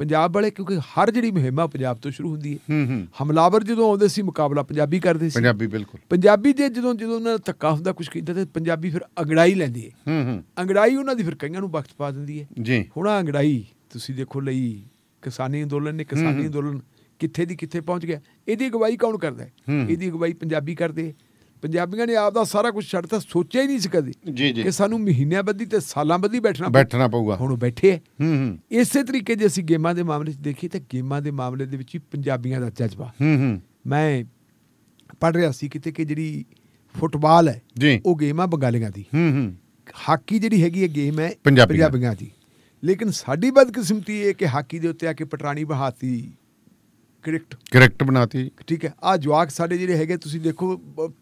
ਪੰਜਾਬ ਵਾਲੇ ਕਿਉਂਕਿ ਹਰ ਜਿਹੜੀ ਮੁਹਿੰਮ ਪੰਜਾਬ ਤੋਂ ਸ਼ੁਰੂ ਹੁੰਦੀ ਹੈ ਹਮਲਾਵਰ ਜਦੋਂ ਆਉਂਦੇ ਸੀ ਮੁਕਾਬਲਾ ਪੰਜਾਬੀ ਕਰਦੇ ਸੀ ਪੰਜਾਬੀ ਬਿਲਕੁਲ ਪੰਜਾਬੀ ਦੇ ਜਦੋਂ ਜਦੋਂ ਉਹਨਾਂ ਦਾ ਧੱਕਾ ਹੁੰਦਾ ਕੁਝ ਕੀਤਾ ਤੇ ਪੰਜਾਬੀ ਫਿਰ ਅਗੜਾਈ ਲੈਂਦੀ ਹੈ ਅਗੜਾਈ ਉਹਨਾਂ ਦੀ ਫਿਰ ਕਈਆਂ ਨੂੰ ਵਕਤ ਪਾ ਦਿੰਦੀ ਹੈ ਜੀ ਹੁਣ ਅਗੜਾਈ ਤੁਸੀਂ ਦੇਖੋ ਲਈ ਕਿਸਾਨੀ ਅੰਦੋਲਨ ਨੇ ਕਿਸਾਨੀ ਅੰਦੋਲਨ ਕਿੱਥੇ ਦੀ ਕਿੱਥੇ ਪਹੁੰਚ ਗਿਆ ਇਹਦੀ ਅਗਵਾਈ ਕੌਣ ਕਰਦਾ ਹੈ ਇਹਦੀ ਅਗਵਾਈ ਪੰਜਾਬੀ ਕਰਦੇ ਪੰਜਾਬੀਆਂ ਨੇ ਆਪ ਦਾ ਸਾਰਾ ਕੁਝ ਛੱਡ ਸੋਚਿਆ ਹੀ ਨਹੀਂ ਸੀ ਕਦੀ ਕਿ ਸਾਨੂੰ ਮਹੀਨਿਆਂ ਬੱਧੀ ਤੇ ਸਾਲਾਂ ਬੱਧੀ ਬੈਠਣਾ ਬੈਠਣਾ ਪਊਗਾ ਹੁਣ ਬੈਠੇ ਹੂੰ ਹੂੰ ਇਸੇ ਤਰੀਕੇ ਜੇ ਅਸੀਂ ਗੇਮਾਂ ਦੇ ਮਾਮਲੇ 'ਚ ਦੇਖੀਏ ਤਾਂ ਗੇਮਾਂ ਦੇ ਮਾਮਲੇ ਦੇ ਵਿੱਚ ਹੀ ਪੰਜਾਬੀਆਂ ਦਾ ਜਜ਼ਬਾ ਹੂੰ ਹੂੰ ਮੈਂ ਪੜ ਰਿਹਾ ਸੀ ਕਿਤੇ ਕਿ ਜਿਹੜੀ ਫੁੱਟਬਾਲ ਹੈ ਉਹ ਗੇਮ ਆ ਬੰਗਾਲੀਆਂ ਦੀ ਹੂੰ ਹੂੰ ਹਾਕੀ ਜਿਹੜੀ ਹੈਗੀ ਹੈ ਗੇਮ ਹੈ ਪੰਜਾਬੀਆਂ ਦੀ ਲੇਕਿਨ ਸਾਡੀ ਬਦਕਿਸਮਤੀ ਇਹ ਕਿ ਹਾਕੀ ਦੇ ਉੱਤੇ ਆ ਕੇ ਪਟਰਾਣੀ ਬਹਾਤੀ ਕਰੈਕਟ ਕਰੈਕਟ ਬਣਾਤੀ ਠੀਕ ਹੈ ਆ ਜਵਾਕ ਸਾਡੇ ਜਿਹੜੇ ਹੈਗੇ ਤੁਸੀਂ ਦੇਖੋ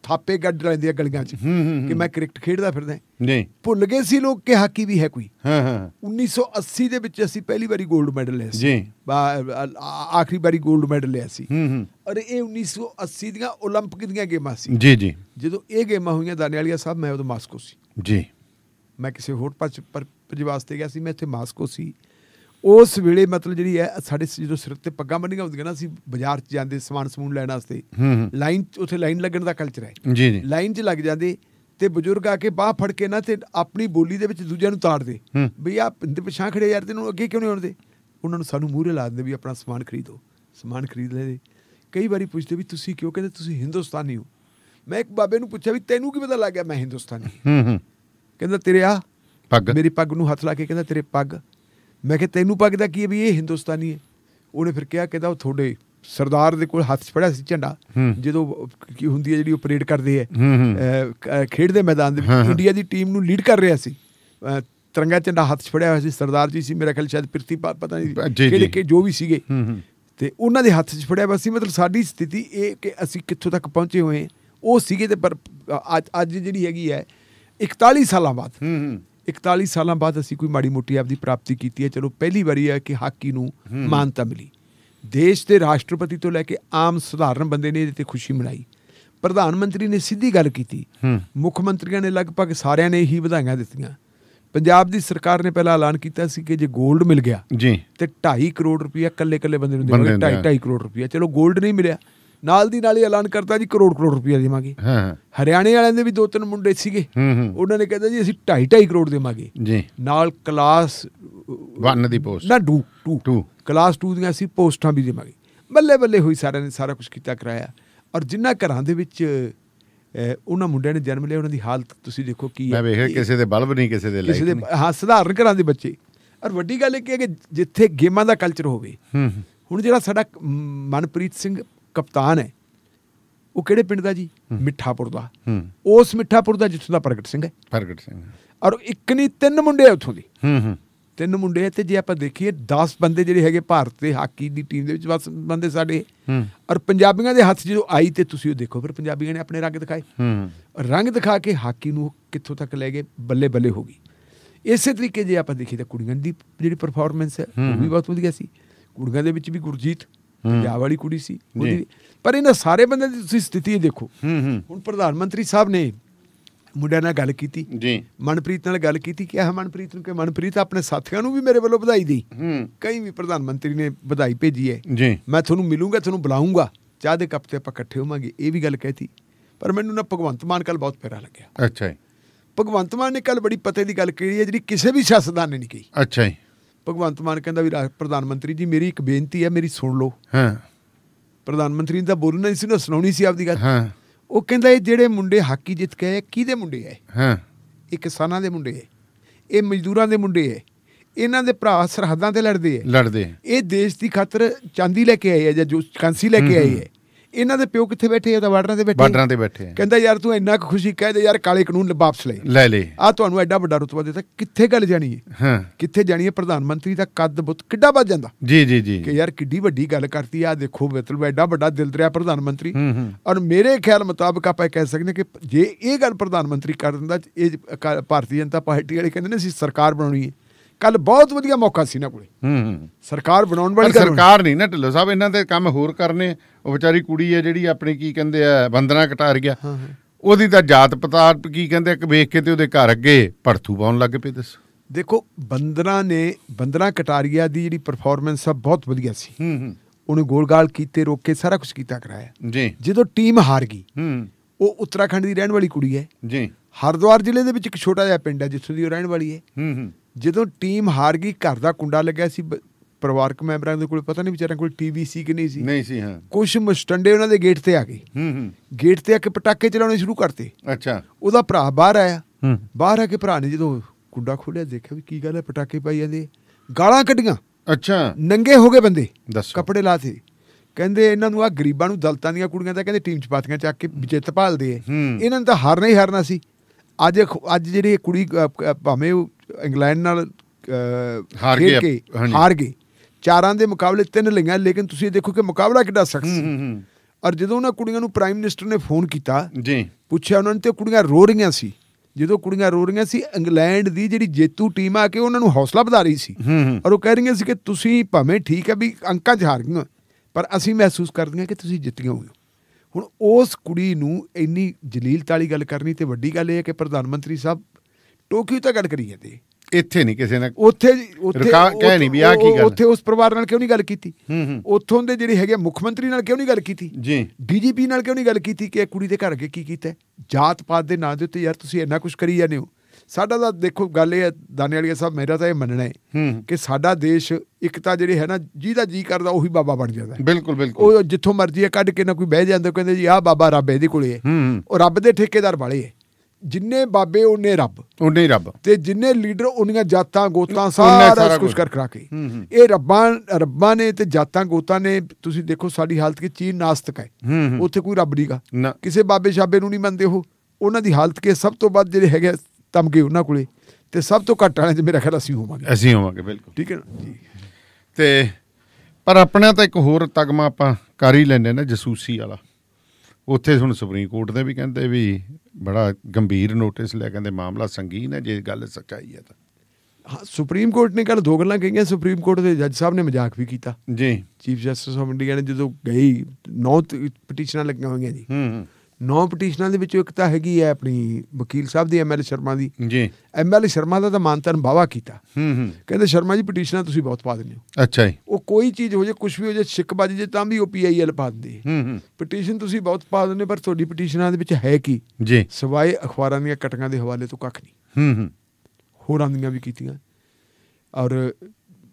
ਥਾਪੇ ਗੱਡ ਲੈਂਦੇ ਆ ਗਲੀਆਂ 'ਚ ਕਿ ਮੈਂ ਕ੍ਰਿਕਟ ਖੇਡਦਾ ਫਿਰਦਾ ਨਹੀਂ ਭੁੱਲ ਗਏ ਸੀ ਲੋਕ ਕਿ ਹਾਕੀ ਵੀ ਹੈ ਕੋਈ ਹਾਂ ਹਾਂ 1980 ਦੇ ਵਿੱਚ ਅਸੀਂ ਪਹਿਲੀ ਵਾਰੀ 골ਡ ਮੈਡਲ ਲਿਆ ਸੀ ਜੀ ਆਖਰੀ ਵਾਰੀ 골ਡ ਮੈਡਲ ਲਿਆ ਸੀ ਹੂੰ ਹੂੰ ਔਰ ਇਹ 1980 ਦੀਆਂ 올림픽 ਦੀਆਂ ਗੇਮਾਂ ਸੀ ਜੀ ਜੀ ਜਦੋਂ ਇਹ ਗੇਮਾਂ ਹੋਈਆਂ ਵਾਲੀਆਂ ਸਾਹਿਬ ਮੈਂ ਉਦੋਂ ਮਾਸਕੋ ਸੀ ਜੀ ਮੈਂ ਕਿਸੇ ਹੋਰ ਪਰ ਪਰ ਵਾਸਤੇ ਗਿਆ ਸੀ ਮੈਂ ਇੱਥੇ ਮਾਸਕੋ ਸੀ ਉਸ ਵੇਲੇ ਮਤਲਬ ਜਿਹੜੀ ਹੈ ਸਾਡੇ ਜਦੋਂ ਸਿਰ ਤੇ ਪੱਗਾਂ ਬੰਨੀਆਂ ਹੁੰਦੀਆਂ ਨਾ ਅਸੀਂ ਬਾਜ਼ਾਰ 'ਚ ਜਾਂਦੇ ਸਮਾਨ ਸਮੂਨ ਲੈਣ ਵਾਸਤੇ ਲਾਈਨ ਉੱਥੇ ਲਾਈਨ ਲੱਗਣ ਦਾ ਕਲਚਰ ਹੈ ਜੀ ਜੀ ਲਾਈਨ 'ਚ ਲੱਗ ਜਾਂਦੇ ਤੇ ਬਜ਼ੁਰਗ ਆ ਕੇ ਬਾਹ ਫੜ ਕੇ ਨਾ ਤੇ ਆਪਣੀ ਬੋਲੀ ਦੇ ਵਿੱਚ ਦੂਜਿਆਂ ਨੂੰ ਤਾੜਦੇ ਵੀ ਆ ਪਿੰਦੇ ਪਿਛਾਂ ਖੜੇ ਯਾਰ ਤੈਨੂੰ ਅੱਗੇ ਕਿਉਂ ਨਹੀਂ ਆਉਣ ਦੇ ਉਹਨਾਂ ਨੂੰ ਸਾਨੂੰ ਮੂਹਰੇ ਲਾ ਦਿੰਦੇ ਵੀ ਆਪਣਾ ਸਮਾਨ ਖਰੀਦੋ ਸਮਾਨ ਖਰੀਦ ਲੈ ਦੇ ਕਈ ਵਾਰੀ ਪੁੱਛਦੇ ਵੀ ਤੁਸੀਂ ਕਿਉਂ ਕਹਿੰਦੇ ਤੁਸੀਂ ਹਿੰਦੁਸਤਾਨੀ ਹੋ ਮੈਂ ਇੱਕ ਬਾਬੇ ਨੂੰ ਪੁੱਛਿਆ ਵੀ ਤੈਨੂੰ ਕੀ ਪਤਾ ਲੱਗਿਆ ਮੈਂ ਹਿੰਦੁਸਤਾਨੀ ਹੂੰ ਹੂੰ ਕਹਿੰਦਾ ਤੇਰੇ ਆ ਪੱਗ ਮੇਰੀ ਪੱਗ ਨੂੰ ਹੱਥ ਲਾ ਕੇ ਕਹਿੰਦਾ ਤੇਰੇ ਪੱਗ ਮੈਂ ਕਿਹਾ ਤੈਨੂੰ ਪੱਕਦਾ ਕੀ ਹੈ ਵੀ ਇਹ ਹਿੰਦੁਸਤਾਨੀ ਹੈ ਉਹਨੇ ਫਿਰ ਕਿਹਾ ਕਿਦਾ ਉਹ ਤੁਹਾਡੇ ਸਰਦਾਰ ਦੇ ਕੋਲ ਹੱਥ 'ਚ ਫੜਿਆ ਸੀ ਝੰਡਾ ਜਦੋਂ ਕੀ ਹੁੰਦੀ ਹੈ ਜਿਹੜੀ ਉਹ ਪਰੇਡ ਕਰਦੇ ਹੈ ਖੇਡ ਦੇ ਮੈਦਾਨ ਦੇ ਵਿੱਚ ਇੰਡੀਆ ਦੀ ਟੀਮ ਨੂੰ ਲੀਡ ਕਰ ਰਿਹਾ ਸੀ ਤਿਰੰਗਾ ਝੰਡਾ ਹੱਥ 'ਚ ਫੜਿਆ ਹੋਇਆ ਸੀ ਸਰਦਾਰ ਜੀ ਸੀ ਮੇਰਾ ਖਿਆਲ ਸ਼ਾਇਦ ਪ੍ਰਿਥੀ ਪਤਾ ਨਹੀਂ ਕਿਹੜੇ ਕਿ ਜੋ ਵੀ ਸੀਗੇ ਤੇ ਉਹਨਾਂ ਦੇ ਹੱਥ 'ਚ ਫੜਿਆ ਹੋਇਆ ਸੀ ਮਤਲਬ ਸਾਡੀ ਸਥਿਤੀ ਇਹ ਕਿ ਅਸੀਂ ਕਿੱਥੋਂ ਤੱਕ ਪਹੁੰਚੇ ਹੋਏ ਉਹ ਸੀਗੇ ਤੇ ਪਰ ਅੱਜ ਜਿਹੜੀ ਹੈਗੀ ਹੈ 41 ਸਾਲਾਂ ਬਾਅਦ 41 ਸਾਲਾਂ ਬਾਅਦ ਅਸੀਂ ਕੋਈ ਮਾੜੀ ਮੋਟੀ ਆਪਦੀ ਪ੍ਰਾਪਤੀ ਕੀਤੀ ਹੈ ਚਲੋ ਪਹਿਲੀ ਵਾਰੀ ਹੈ ਕਿ ਹਾਕੀ ਨੂੰ ਮਾਨਤਾ ਮਿਲੀ ਦੇਸ਼ ਦੇ ਰਾਸ਼ਟਰਪਤੀ ਤੋਂ ਲੈ ਕੇ ਆਮ ਸਧਾਰਨ ਬੰਦੇ ਨੇ ਇਹਦੇ ਤੇ ਖੁਸ਼ੀ ਮਨਾਈ ਪ੍ਰਧਾਨ ਮੰਤਰੀ ਨੇ ਸਿੱਧੀ ਗੱਲ ਕੀਤੀ ਮੁੱਖ ਮੰਤਰੀਆਂ ਨੇ ਲਗਭਗ ਸਾਰਿਆਂ ਨੇ ਹੀ ਵਧਾਈਆਂ ਦਿੱਤੀਆਂ ਪੰਜਾਬ ਦੀ ਸਰਕਾਰ ਨੇ ਪਹਿਲਾਂ ਐਲਾਨ ਕੀਤਾ ਸੀ ਕਿ ਜੇ 골ਡ ਮਿਲ ਗਿਆ ਜੀ ਤੇ 2.5 ਕਰੋੜ ਰੁਪਇਆ ਇਕੱਲੇ-ਇਕੱਲੇ ਬੰਦੇ ਨੂੰ ਦੇਣਗੇ 2.5 2.5 ਕਰੋੜ ਰੁਪਇਆ ਚਲੋ 골ਡ ਨਹੀਂ ਮਿਲਿਆ ਨਾਲ ਦੀ ਨਾਲ ਹੀ ਐਲਾਨ ਕਰਤਾ ਜੀ ਕਰੋੜ ਕਰੋੜ ਰੁਪਏ ਦੇਵਾਂਗੇ ਹਾਂ ਹਰਿਆਣੇ ਵਾਲਿਆਂ ਦੇ ਵੀ ਦੋ ਤਿੰਨ ਮੁੰਡੇ ਸੀਗੇ ਉਹਨਾਂ ਨੇ ਕਹਿੰਦਾ ਜੀ ਅਸੀਂ 2.5 2.5 ਕਰੋੜ ਦੇਵਾਂਗੇ ਜੀ ਨਾਲ ਕਲਾਸ 1 ਦੀ ਪੋਸਟ ਨਾ 2 2 ਕਲਾਸ 2 ਦੀਆਂ ਅਸੀਂ ਪੋਸਟਾਂ ਵੀ ਦੇਵਾਂਗੇ ਬੱਲੇ ਬੱਲੇ ਹੋਈ ਸਾਰਿਆਂ ਨੇ ਸਾਰਾ ਕੁਝ ਕੀਤਾ ਕਰਾਇਆ ਔਰ ਜਿੰਨਾ ਘਰਾਂ ਦੇ ਵਿੱਚ ਉਹਨਾਂ ਮੁੰਡਿਆਂ ਨੇ ਜਨਮ ਲਿਆ ਉਹਨਾਂ ਦੀ ਹਾਲਤ ਤੁਸੀਂ ਦੇਖੋ ਕੀ ਹੈ ਮੈਂ ਵੇਖਿਆ ਕਿਸੇ ਦੇ ਬਲਬ ਨਹੀਂ ਕਿਸੇ ਦੇ ਲਾਈਟ ਨਹੀਂ ਹਾਂ ਸਧਾਰਨ ਘਰਾਂ ਦੇ ਬੱਚੇ ਔਰ ਵੱਡੀ ਗੱਲ ਇਹ ਕਿ ਜਿੱਥੇ ਗੇਮਾਂ ਦਾ ਕਲਚਰ ਹੋਵੇ ਹੂੰ ਹੁਣ ਜਿਹੜਾ ਸਾਡਾ ਮਨਪ੍ਰੀਤ ਸਿੰਘ ਕਪਤਾਨ ਹੈ ਉਹ ਕਿਹੜੇ ਪਿੰਡ ਦਾ ਜੀ ਮਿੱਠਾਪੁਰ ਦਾ ਉਸ ਮਿੱਠਾਪੁਰ ਦਾ ਜਿੱਥੋਂ ਦਾ ਪ੍ਰਗਟ ਸਿੰਘ ਹੈ ਪ੍ਰਗਟ ਸਿੰਘ ਔਰ ਇੱਕ ਨਹੀਂ ਤਿੰਨ ਮੁੰਡੇ ਉੱਥੋਂ ਦੇ ਹੂੰ ਹੂੰ ਤਿੰਨ ਮੁੰਡੇ ਤੇ ਜੇ ਆਪਾਂ ਦੇਖੀਏ 10 ਬੰਦੇ ਜਿਹੜੇ ਹੈਗੇ ਭਾਰਤ ਦੇ ਹਾਕੀ ਦੀ ਟੀਮ ਦੇ ਵਿੱਚ ਬਸ ਬੰਦੇ ਸਾਡੇ ਔਰ ਪੰਜਾਬੀਆਂ ਦੇ ਹੱਥ ਜਦੋਂ ਆਈ ਤੇ ਤੁਸੀਂ ਉਹ ਦੇਖੋ ਫਿਰ ਪੰਜਾਬੀਆਂ ਨੇ ਆਪਣੇ ਰੰਗ ਦਿਖਾਏ ਰੰਗ ਦਿਖਾ ਕੇ ਹਾਕੀ ਨੂੰ ਕਿੱਥੋਂ ਤੱਕ ਲੈ ਗਏ ਬੱਲੇ ਬੱਲੇ ਹੋ ਗਈ ਇਸੇ ਤਰੀਕੇ ਜੇ ਆਪਾਂ ਦੇਖੀਏ ਤਾਂ ਕੁੜੀਆਂ ਦੀ ਜਿਹੜੀ ਪਰਫਾਰਮੈਂਸ ਹੈ ਉਹ ਵੀ ਬਹੁਤ ਵਧੀਆ ਸੀ ਕੁੜੀਆਂ ਦੇ ਵਿੱਚ ਵੀ ਗੁਰਜੀਤ ਪੰਜਾਬ ਵਾਲੀ ਕੁੜੀ ਸੀ ਉਹਦੀ ਪਰ ਇਹਨਾਂ ਸਾਰੇ ਬੰਦੇ ਦੀ ਤੁਸੀਂ ਸਥਿਤੀ ਦੇਖੋ ਹੁਣ ਪ੍ਰਧਾਨ ਮੰਤਰੀ ਸਾਹਿਬ ਨੇ ਮੁੰਡਿਆਂ ਨਾਲ ਗੱਲ ਕੀਤੀ ਜੀ ਮਨਪ੍ਰੀਤ ਨਾਲ ਗੱਲ ਕੀਤੀ ਕਿ ਆ ਮਨਪ੍ਰੀਤ ਨੂੰ ਕਿ ਮਨਪ੍ਰੀਤ ਆਪਣੇ ਸਾਥੀਆਂ ਨੂੰ ਵੀ ਮੇਰੇ ਵੱਲੋਂ ਵਧਾਈ ਦੀ ਕਈ ਵੀ ਪ੍ਰਧਾਨ ਮੰਤਰੀ ਨੇ ਵਧਾਈ ਭੇਜੀ ਹੈ ਜੀ ਮੈਂ ਤੁਹਾਨੂੰ ਮਿਲੂੰਗਾ ਤੁਹਾਨੂੰ ਬੁਲਾਉਂਗਾ ਚਾਹ ਦੇ ਕੱਪ ਤੇ ਆਪਾਂ ਇਕੱਠੇ ਹੋਵਾਂਗੇ ਇਹ ਵੀ ਗੱਲ ਕਹਿਤੀ ਪਰ ਮੈਨੂੰ ਨਾ ਭਗਵੰਤ ਮਾਨ ਕੱਲ ਬਹੁਤ ਪਿਆਰਾ ਲੱਗਿਆ ਅੱਛਾ ਜੀ ਭਗਵੰਤ ਮਾਨ ਨੇ ਕੱਲ ਬੜੀ ਪਤੇ ਦੀ ਗੱਲ ਕਹੀ ਹੈ ਜਿਹੜੀ ਕਿਸੇ ਵੀ ਸ਼ਸਦਾਨ ਨੇ ਨਹੀਂ ਕਹੀ ਅੱਛਾ ਜੀ ਭਗਵੰਤ ਮਾਨ ਕਹਿੰਦਾ ਵੀ ਪ੍ਰਧਾਨ ਮੰਤਰੀ ਜੀ ਮੇਰੀ ਇੱਕ ਬੇਨਤੀ ਹੈ ਮੇਰੀ ਸੁਣ ਲਓ ਹਾਂ ਪ੍ਰਧਾਨ ਮੰਤਰੀ ਨੇ ਤਾਂ ਬੋਲਣਾ ਨਹੀਂ ਸੀ ਨਾ ਸੁਣਾਉਣੀ ਸੀ ਆਪਦੀ ਗੱਲ ਹਾਂ ਉਹ ਕਹਿੰਦਾ ਇਹ ਜਿਹੜੇ ਮੁੰਡੇ ਹਾਕੀ ਜਿੱਤ ਕੇ ਆਏ ਕਿਹਦੇ ਮੁੰਡੇ ਆਏ ਹਾਂ ਇਹ ਕਿਸਾਨਾਂ ਦੇ ਮੁੰਡੇ ਆ ਇਹ ਮਜ਼ਦੂਰਾਂ ਦੇ ਮੁੰਡੇ ਆ ਇਹਨਾਂ ਦੇ ਭਰਾ ਸਰਹੱਦਾਂ ਤੇ ਲੜਦੇ ਆ ਲੜਦੇ ਇਹ ਦੇਸ਼ ਦੀ ਖਾਤਰ ਚਾਂਦੀ ਲੈ ਕੇ ਆਏ ਆ ਜਾਂ ਜੋ ਕਾਂਸੀ ਲੈ ਕੇ ਆਏ ਆ ਇਹਨਾਂ ਦੇ ਪਿਓ ਕਿੱਥੇ ਬੈਠੇ ਆ ਤਾਂ ਬਾਰਡਰਾਂ ਤੇ ਬੈਠੇ ਵਾਰਡਰਾਂ ਤੇ ਬੈਠੇ ਆ ਕਹਿੰਦਾ ਯਾਰ ਤੂੰ ਇੰਨਾ ਕੁ ਖੁਸ਼ੀ ਕਹਿ ਦੇ ਯਾਰ ਕਾਲੇ ਕਾਨੂੰਨ ਵਾਪਸ ਲੈ ਲੈ ਲੈ ਆ ਤੁਹਾਨੂੰ ਐਡਾ ਵੱਡਾ ਰੁਤਬਾ ਦਿੱਤਾ ਕਿੱਥੇ ਗੱਲ ਜਾਣੀ ਹੈ ਹਾਂ ਕਿੱਥੇ ਜਾਣੀ ਹੈ ਪ੍ਰਧਾਨ ਮੰਤਰੀ ਦਾ ਕੱਦ ਬੁੱਤ ਕਿੱਡਾ ਵੱਜ ਜਾਂਦਾ ਜੀ ਜੀ ਜੀ ਕਿ ਯਾਰ ਕਿੱਡੀ ਵੱਡੀ ਗੱਲ ਕਰਤੀ ਆ ਦੇਖੋ ਮਤਲਬ ਐਡਾ ਵੱਡਾ ਦਿਲ ਦਰਿਆ ਪ੍ਰਧਾਨ ਮੰਤਰੀ ਔਰ ਮੇਰੇ ਖਿਆਲ ਮੁਤਾਬਕ ਆਪਾਂ ਕਹਿ ਸਕਦੇ ਕਿ ਜੇ ਇਹ ਗੱਲ ਪ੍ਰਧਾਨ ਮੰਤਰੀ ਕਰ ਦਿੰਦਾ ਇਹ ਭਾਰਤੀ ਜਨਤਾ ਪਾਰਟੀ ਵਾਲੇ ਕਹਿੰਦੇ ਨੇ ਅਸੀਂ ਸਰਕਾਰ ਬਣਾਉਣੀ ਹੈ ਕੱਲ ਬਹੁਤ ਵਧੀਆ ਮੌਕਾ ਸੀ ਨਾ ਕੋਲੇ ਹੂੰ ਸਰਕਾਰ ਬਣਾਉਣ ਵਾਲੀ ਸਰਕਾਰ ਨਹੀਂ ਨਾ ਢਿੱਲੋ ਸਾਹਿਬ ਇਹਨਾਂ ਦੇ ਕੰਮ ਹੋਰ ਕਰਨੇ ਉਹ ਵਿਚਾਰੀ ਕੁੜੀ ਹੈ ਜਿਹੜੀ ਆਪਣੇ ਕੀ ਕਹਿੰਦੇ ਆ ਬੰਦਨਾ ਘਟਾਰ ਗਿਆ ਉਹਦੀ ਤਾਂ ਜਾਤ ਪਤਾ ਕੀ ਕਹਿੰਦੇ ਇੱਕ ਵੇਖ ਕੇ ਤੇ ਉਹਦੇ ਘਰ ਅੱਗੇ ਪਰਥੂ ਪਾਉਣ ਲੱਗ ਪਏ ਦੱਸ ਦੇਖੋ ਬੰਦਨਾ ਨੇ ਬੰਦਨਾ ਕਟਾਰੀਆ ਦੀ ਜਿਹੜੀ ਪਰਫਾਰਮੈਂਸ ਆ ਬਹੁਤ ਵਧੀਆ ਸੀ ਹੂੰ ਹੂੰ ਉਹਨੇ ਗੋਲਗਾਲ ਕੀਤੇ ਰੋਕ ਕੇ ਸਾਰਾ ਕੁਝ ਕੀਤਾ ਕਰਾਇਆ ਜੀ ਜਦੋਂ ਟੀਮ ਹਾਰ ਗਈ ਹੂੰ ਉਹ ਉੱਤਰਾਖੰਡ ਦੀ ਰਹਿਣ ਵਾਲੀ ਕੁੜੀ ਹੈ ਜੀ ਹਰਦੁਆਰ ਜ਼ਿਲ੍ਹੇ ਦੇ ਵਿੱਚ ਇੱਕ ਛੋਟਾ ਜਿਹਾ ਪਿੰਡ ਹੈ ਜਿੱਥੋਂ ਦੀ ਉਹ ਰਹਿਣ ਵਾਲੀ ਹੈ ਹੂੰ ਹੂੰ ਜਦੋਂ ਟੀਮ ਹਾਰ ਗਈ ਘਰ ਦਾ ਕੁੰਡਾ ਲੱਗਿਆ ਸੀ ਪਰਿਵਾਰਕ ਮੈਂਬਰਾਂ ਦੇ ਕੋਲ ਪਤਾ ਨਹੀਂ ਵਿਚਾਰਿਆਂ ਕੋਲ ਟੀਵੀ ਸੀ ਕਿ ਨਹੀਂ ਸੀ ਨਹੀਂ ਸੀ ਹਾਂ ਕੁਝ ਮਸਟੰਡੇ ਉਹਨਾਂ ਦੇ ਗੇਟ ਤੇ ਆ ਗਏ ਹੂੰ ਹੂੰ ਗੇਟ ਤੇ ਆ ਕੇ ਪਟਾਕੇ ਚਲਾਉਣੇ ਸ਼ੁਰੂ ਕਰਤੇ ਅੱਛਾ ਉਹਦਾ ਭਰਾ ਬਾਹਰ ਆਇਆ ਹੂੰ ਬਾਹਰ ਆ ਕੇ ਭਰਾ ਨੇ ਜਦੋਂ ਕੁੰਡਾ ਖੋਲਿਆ ਦੇਖਿਆ ਵੀ ਕੀ ਗੱਲ ਹੈ ਪਟਾਕੇ ਪਾਈ ਜਾਂਦੇ ਗਾਲਾਂ ਕੱਢੀਆਂ ਅੱਛਾ ਨੰਗੇ ਹੋ ਗਏ ਬੰਦੇ ਕੱਪੜੇ ਲਾਤੇ ਕਹਿੰਦੇ ਇਹਨਾਂ ਨੂੰ ਆ ਗਰੀਬਾਂ ਨੂੰ ਦਲਤਾਂ ਦੀਆਂ ਕੁੜੀਆਂ ਦਾ ਕਹਿੰਦੇ ਟੀਮ ਚ ਪਾਤੀਆਂ ਚੱਕ ਕੇ ਜਿੱਤ ਭਾਲਦੇ ਐ ਇਹਨਾਂ ਨੂੰ ਤਾਂ ਹਾਰਨਾ ਹੀ ਹਾਰਨਾ ਸੀ ਅੱਜ ਅੱਜ ਜਿਹੜੀ ਕੁੜੀ ਭਾਵੇਂ ਇੰਗਲੈਂਡ ਨਾਲ ਹਾਰ ਗਏ ਹਾਰ ਗਏ ਚਾਰਾਂ ਦੇ ਮੁਕਾਬਲੇ ਤਿੰਨ ਲਈਆਂ ਲੇਕਿਨ ਤੁਸੀਂ ਦੇਖੋ ਕਿ ਮੁਕਾਬਲਾ ਕਿੱਡਾ ਸਖਤ ਸੀ ਔਰ ਜਦੋਂ ਉਹਨਾਂ ਕੁੜੀਆਂ ਨੂੰ ਪ੍ਰਾਈਮ ਮਿਨਿਸਟਰ ਨੇ ਫੋਨ ਕੀਤਾ ਜੀ ਪੁੱਛਿਆ ਉਹਨਾਂ ਨੇ ਤੇ ਕੁੜੀਆਂ ਰੋ ਰਹੀਆਂ ਸੀ ਜਦੋਂ ਕੁੜੀਆਂ ਰੋ ਰਹੀਆਂ ਸੀ ਇੰਗਲੈਂਡ ਦੀ ਜਿਹੜੀ ਜੇਤੂ ਟੀਮ ਆ ਕੇ ਉਹਨਾਂ ਨੂੰ ਹੌਸਲਾ ਵਧਾ ਰਹੀ ਸੀ ਔਰ ਉਹ ਕਹਿ ਰਹੀਆਂ ਸੀ ਕਿ ਤੁਸੀਂ ਭਾਵੇਂ ਠੀਕ ਹੈ ਵੀ ਅੰਕਾਂ 'ਚ ਹਾਰ ਗਈਆਂ ਪਰ ਅਸੀਂ ਮਹਿਸੂਸ ਕਰਦੀਆਂ ਕਿ ਤੁਸੀਂ ਜਿੱਤ ਗਏ ਹੋ ਹੁਣ ਉਸ ਕੁੜੀ ਨੂੰ ਇੰਨੀ ਜਲੀਲਤਾਲੀ ਗੱਲ ਕਰਨੀ ਤੇ ਵੱਡੀ ਗੱਲ ਇਹ ਹੈ ਕਿ ਪ੍ਰਧਾਨ ਮੰਤਰੀ ਸਾਹਿਬ ਟੋਕਿਓ ਤਾਂ ਗੱਲ ਕਰੀ ਜਾਂਦੇ ਇੱਥੇ ਨਹੀਂ ਕਿਸੇ ਨੇ ਉੱਥੇ ਉੱਥੇ ਕਹਿ ਨਹੀਂ ਵੀ ਆ ਕੀ ਗੱਲ ਉੱਥੇ ਉਸ ਪਰਿਵਾਰ ਨਾਲ ਕਿਉਂ ਨਹੀਂ ਗੱਲ ਕੀਤੀ ਉੱਥੋਂ ਦੇ ਜਿਹੜੇ ਹੈਗੇ ਮੁੱਖ ਮੰਤਰੀ ਨਾਲ ਕਿਉਂ ਨਹੀਂ ਗੱਲ ਕੀਤੀ ਜੀ ਡੀਜੀਪੀ ਨਾਲ ਕਿਉਂ ਨਹੀਂ ਗੱਲ ਕੀਤੀ ਕਿ ਇਹ ਕੁੜੀ ਦੇ ਘਰ ਅੱਗੇ ਕੀ ਕੀਤਾ ਜਾਤ ਪਾਤ ਦੇ ਨਾਂ ਦੇ ਉੱਤੇ ਯਾਰ ਤੁਸੀਂ ਇੰਨਾ ਕੁਝ ਕਰੀ ਜਾਂਦੇ ਹੋ ਸਾਡਾ ਤਾਂ ਦੇਖੋ ਗੱਲ ਇਹ ਹੈ ਦਾਨੇ ਵਾਲੀਆ ਸਾਹਿਬ ਮੇਰਾ ਤਾਂ ਇਹ ਮੰਨਣਾ ਹੈ ਕਿ ਸਾਡਾ ਦੇਸ਼ ਇੱਕ ਤਾਂ ਜਿਹੜੇ ਹੈ ਨਾ ਜਿਹਦਾ ਜੀ ਕਰਦਾ ਉਹੀ ਬਾਬਾ ਬਣ ਜਾਂਦਾ ਹੈ ਬਿਲਕੁਲ ਬਿਲਕੁਲ ਉਹ ਜਿੱਥੋਂ ਮਰਜ਼ੀ ਹੈ ਕੱਢ ਕੇ ਨਾ ਕੋਈ ਬਹਿ ਜਾਂਦਾ ਕਹਿੰਦੇ ਜੀ ਆਹ ਬਾਬਾ ਰੱਬ ਇਹਦੇ ਕੋਲੇ ਹੈ ਉਹ ਰੱਬ ਦੇ ਠੇਕੇਦਾਰ ਵਾਲੇ ਹੈ ਜਿੰਨੇ ਬਾਬੇ ਉਹਨੇ ਰੱਬ ਉਹਨੇ ਰੱਬ ਤੇ ਜਿੰਨੇ ਲੀਡਰ ਉਹਨੀਆਂ ਜਾਤਾਂ ਗੋਤਾਂ ਸਾਰਾ ਕੁਝ ਕਰ ਕਰਾ ਕੇ ਇਹ ਰੱਬਾਂ ਰੱਬਾਂ ਨੇ ਤੇ ਜਾਤਾਂ ਗੋਤਾਂ ਨੇ ਤੁਸੀਂ ਦੇਖੋ ਸਾਡੀ ਹਾਲਤ ਕਿ ਚੀਨ ਨਾਸਤਕ ਹੈ ਉੱਥੇ ਕੋਈ ਰੱਬ ਨਹੀਂਗਾ ਕਿਸੇ ਬਾਬੇ ਸ਼ਾਬੇ ਨੂੰ ਨਹੀਂ ਮੰਨਦੇ ਉਹ ਉਹਨਾਂ ਦੀ ਹਾਲਤ ਕੇ ਸਭ ਤੋਂ ਵੱਧ ਜਿਹੜੇ ਹੈਗੇ ਤਮਗੇ ਉਹਨਾਂ ਕੋਲੇ ਤੇ ਸਭ ਤੋਂ ਘੱਟ ਵਾਲੇ ਚ ਮੇਰਾ ਖਿਆਲ ਅਸੀਂ ਹੋਵਾਂਗੇ ਅਸੀਂ ਹੋਵਾਂਗੇ ਬਿਲਕੁਲ ਠੀਕ ਹੈ ਨਾ ਜੀ ਤੇ ਪਰ ਆਪਣਾ ਤਾਂ ਇੱਕ ਹੋਰ ਤਗਮਾ ਆਪਾਂ ਕਰ ਹੀ ਲੈਨੇ ਨਾ ਜਸੂਸੀ ਵਾਲਾ ਉੱਥੇ ਹੁਣ ਸੁਪਰੀਮ ਕੋਰਟ ਦੇ ਵੀ ਕਹਿੰਦੇ ਵੀ ਬੜਾ ਗੰਭੀਰ ਨੋਟਿਸ ਲਿਆ ਕਹਿੰਦੇ ਮਾਮਲਾ ਸੰਗੀਨ ਹੈ ਜੇ ਗੱਲ ਸੱਚਾਈ ਹੈ ਤਾਂ ਸੁਪਰੀਮ ਕੋਰਟ ਨੇ ਕੱਲ ਦੋ ਗੱਲਾਂ ਕਹੀਆਂ ਸੁਪਰੀਮ ਕੋਰਟ ਦੇ ਜੱਜ ਸਾਹਿਬ ਨੇ ਮਜ਼ਾਕ ਵੀ ਕੀਤਾ ਜੀ ਚੀਫ ਜਸਟਿਸ ਆਫ ਇੰਡੀਆ ਨੇ ਜਦੋਂ ਗਈ ਨੌ ਪਟੀਸ਼ਨਾਂ ਲੱਗੀਆਂ ਹੋਈਆਂ ਜੀ ਹੂੰ ਹੂੰ ਨੌ ਪਟੀਸ਼ਨਾਂ ਦੇ ਵਿੱਚੋਂ ਇੱਕ ਤਾਂ ਹੈਗੀ ਹੈ ਆਪਣੀ ਵਕੀਲ ਸਾਹਿਬ ਦੀ ਐਮਐਲ ਸ਼ਰਮਾ ਦੀ ਜੀ ਐਮਐਲ ਸ਼ਰਮਾ ਦਾ ਤਾਂ ਮਾਨਤਨ ਬਾਵਾ ਕੀਤਾ ਹੂੰ ਹੂੰ ਕਹਿੰਦੇ ਸ਼ਰਮਾ ਜੀ ਪਟੀਸ਼ਨਾਂ ਤੁਸੀਂ ਬਹੁਤ ਪਾ ਦਿੰਦੇ ਹੋ ਅੱਛਾ ਜੀ ਉਹ ਕੋਈ ਚੀਜ਼ ਹੋ ਜੇ ਕੁਝ ਵੀ ਹੋ ਜੇ ਸਿੱਕਬਾਜੀ ਜੇ ਤਾਂ ਵੀ ਉਹ ਪੀਆਈਐਲ ਪਾ ਦਿੰਦੇ ਹੂੰ ਹੂੰ ਪਟੀਸ਼ਨ ਤੁਸੀਂ ਬਹੁਤ ਪਾ ਦਿੰਦੇ ਪਰ ਤੁਹਾਡੀ ਪਟੀਸ਼ਨਾਂ ਦੇ ਵਿੱਚ ਹੈ ਕੀ ਜੀ ਸਵਾਏ ਅਖਬਾਰਾਂ ਦੀਆਂ ਕਟਕਾਂ ਦੇ ਹਵਾਲੇ ਤੋਂ ਕੱਖ ਨਹੀਂ ਹੂੰ ਹੂੰ ਹੋਰਾਂ ਦੀਆਂ ਵੀ ਕੀਤੀਆਂ ਔਰ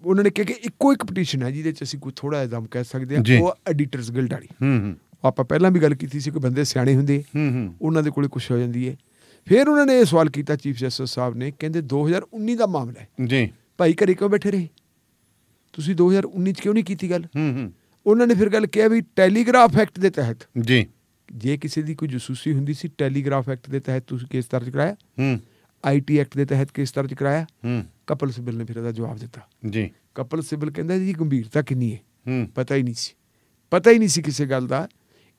ਉਹਨਾਂ ਨੇ ਕਿਹਾ ਕਿ ਇੱਕੋ ਇੱਕ ਪਟੀਸ਼ਨ ਹੈ ਜਿਹਦੇ ਚ ਅਸੀਂ ਕੋਈ ਥੋੜਾ ਜਿਹਾ ਦਮ ਕਹਿ ਸਕਦੇ ਹਾਂ ਉਹ ਐਡੀਟਰਸ ਗਿਲਡ ਵਾਲੀ ਹੂੰ ਹੂੰ ਆਪਾਂ ਪਹਿਲਾਂ ਵੀ ਗੱਲ ਕੀਤੀ ਸੀ ਕਿ ਬੰਦੇ ਸਿਆਣੇ ਹੁੰਦੇ ਹੂੰ ਉਹਨਾਂ ਦੇ ਕੋਲੇ ਕੁਝ ਹੋ ਜਾਂਦੀ ਹੈ ਫਿਰ ਉਹਨਾਂ ਨੇ ਇਹ ਸਵਾਲ ਕੀਤਾ ਚੀਫ ਜਸਟਿਸ ਸਾਹਿਬ ਨੇ ਕਹਿੰਦੇ 2019 ਦਾ ਮਾਮਲਾ ਹੈ ਜੀ ਭਾਈ ਘਰੇ ਕਿਉਂ ਬੈਠੇ ਰਹੇ ਤੁਸੀਂ 2019 ਚ ਕਿਉਂ ਨਹੀਂ ਕੀਤੀ ਗੱਲ ਹੂੰ ਹੂੰ ਉਹਨਾਂ ਨੇ ਫਿਰ ਗੱਲ ਕਿਹਾ ਵੀ ਟੈਲੀਗ੍ਰਾਫ ਐਕਟ ਦੇ ਤਹਿਤ ਜੀ ਜੇ ਕਿਸੇ ਦੀ ਕੋਈ ਜਸੂਸੀ ਹੁੰਦੀ ਸੀ ਟੈਲੀਗ੍ਰਾਫ ਐਕਟ ਦੇ ਤਹਿਤ ਤੁਸੀਂ ਕੇਸ ਦਰਜ ਕਰਾਇਆ ਹੂੰ ਆਈਟੀ ਐਕਟ ਦੇ ਤਹਿਤ ਕੇਸ ਦਰਜ ਕਰਾਇਆ ਹੂੰ ਕਪਲ ਸਿਬਲ ਨੇ ਫਿਰ ਇਹਦਾ ਜਵਾਬ ਦਿੱਤਾ ਜੀ ਕਪਲ ਸਿਬਲ ਕਹਿੰਦਾ ਜੀ ਗੰਭੀਰਤਾ ਕਿੰਨੀ ਹੈ ਹੂੰ ਪਤਾ ਹੀ ਨਹੀਂ ਸੀ ਪਤਾ ਹੀ ਨਹੀਂ ਸੀ ਕਿਸੇ ਗੱਲ ਦਾ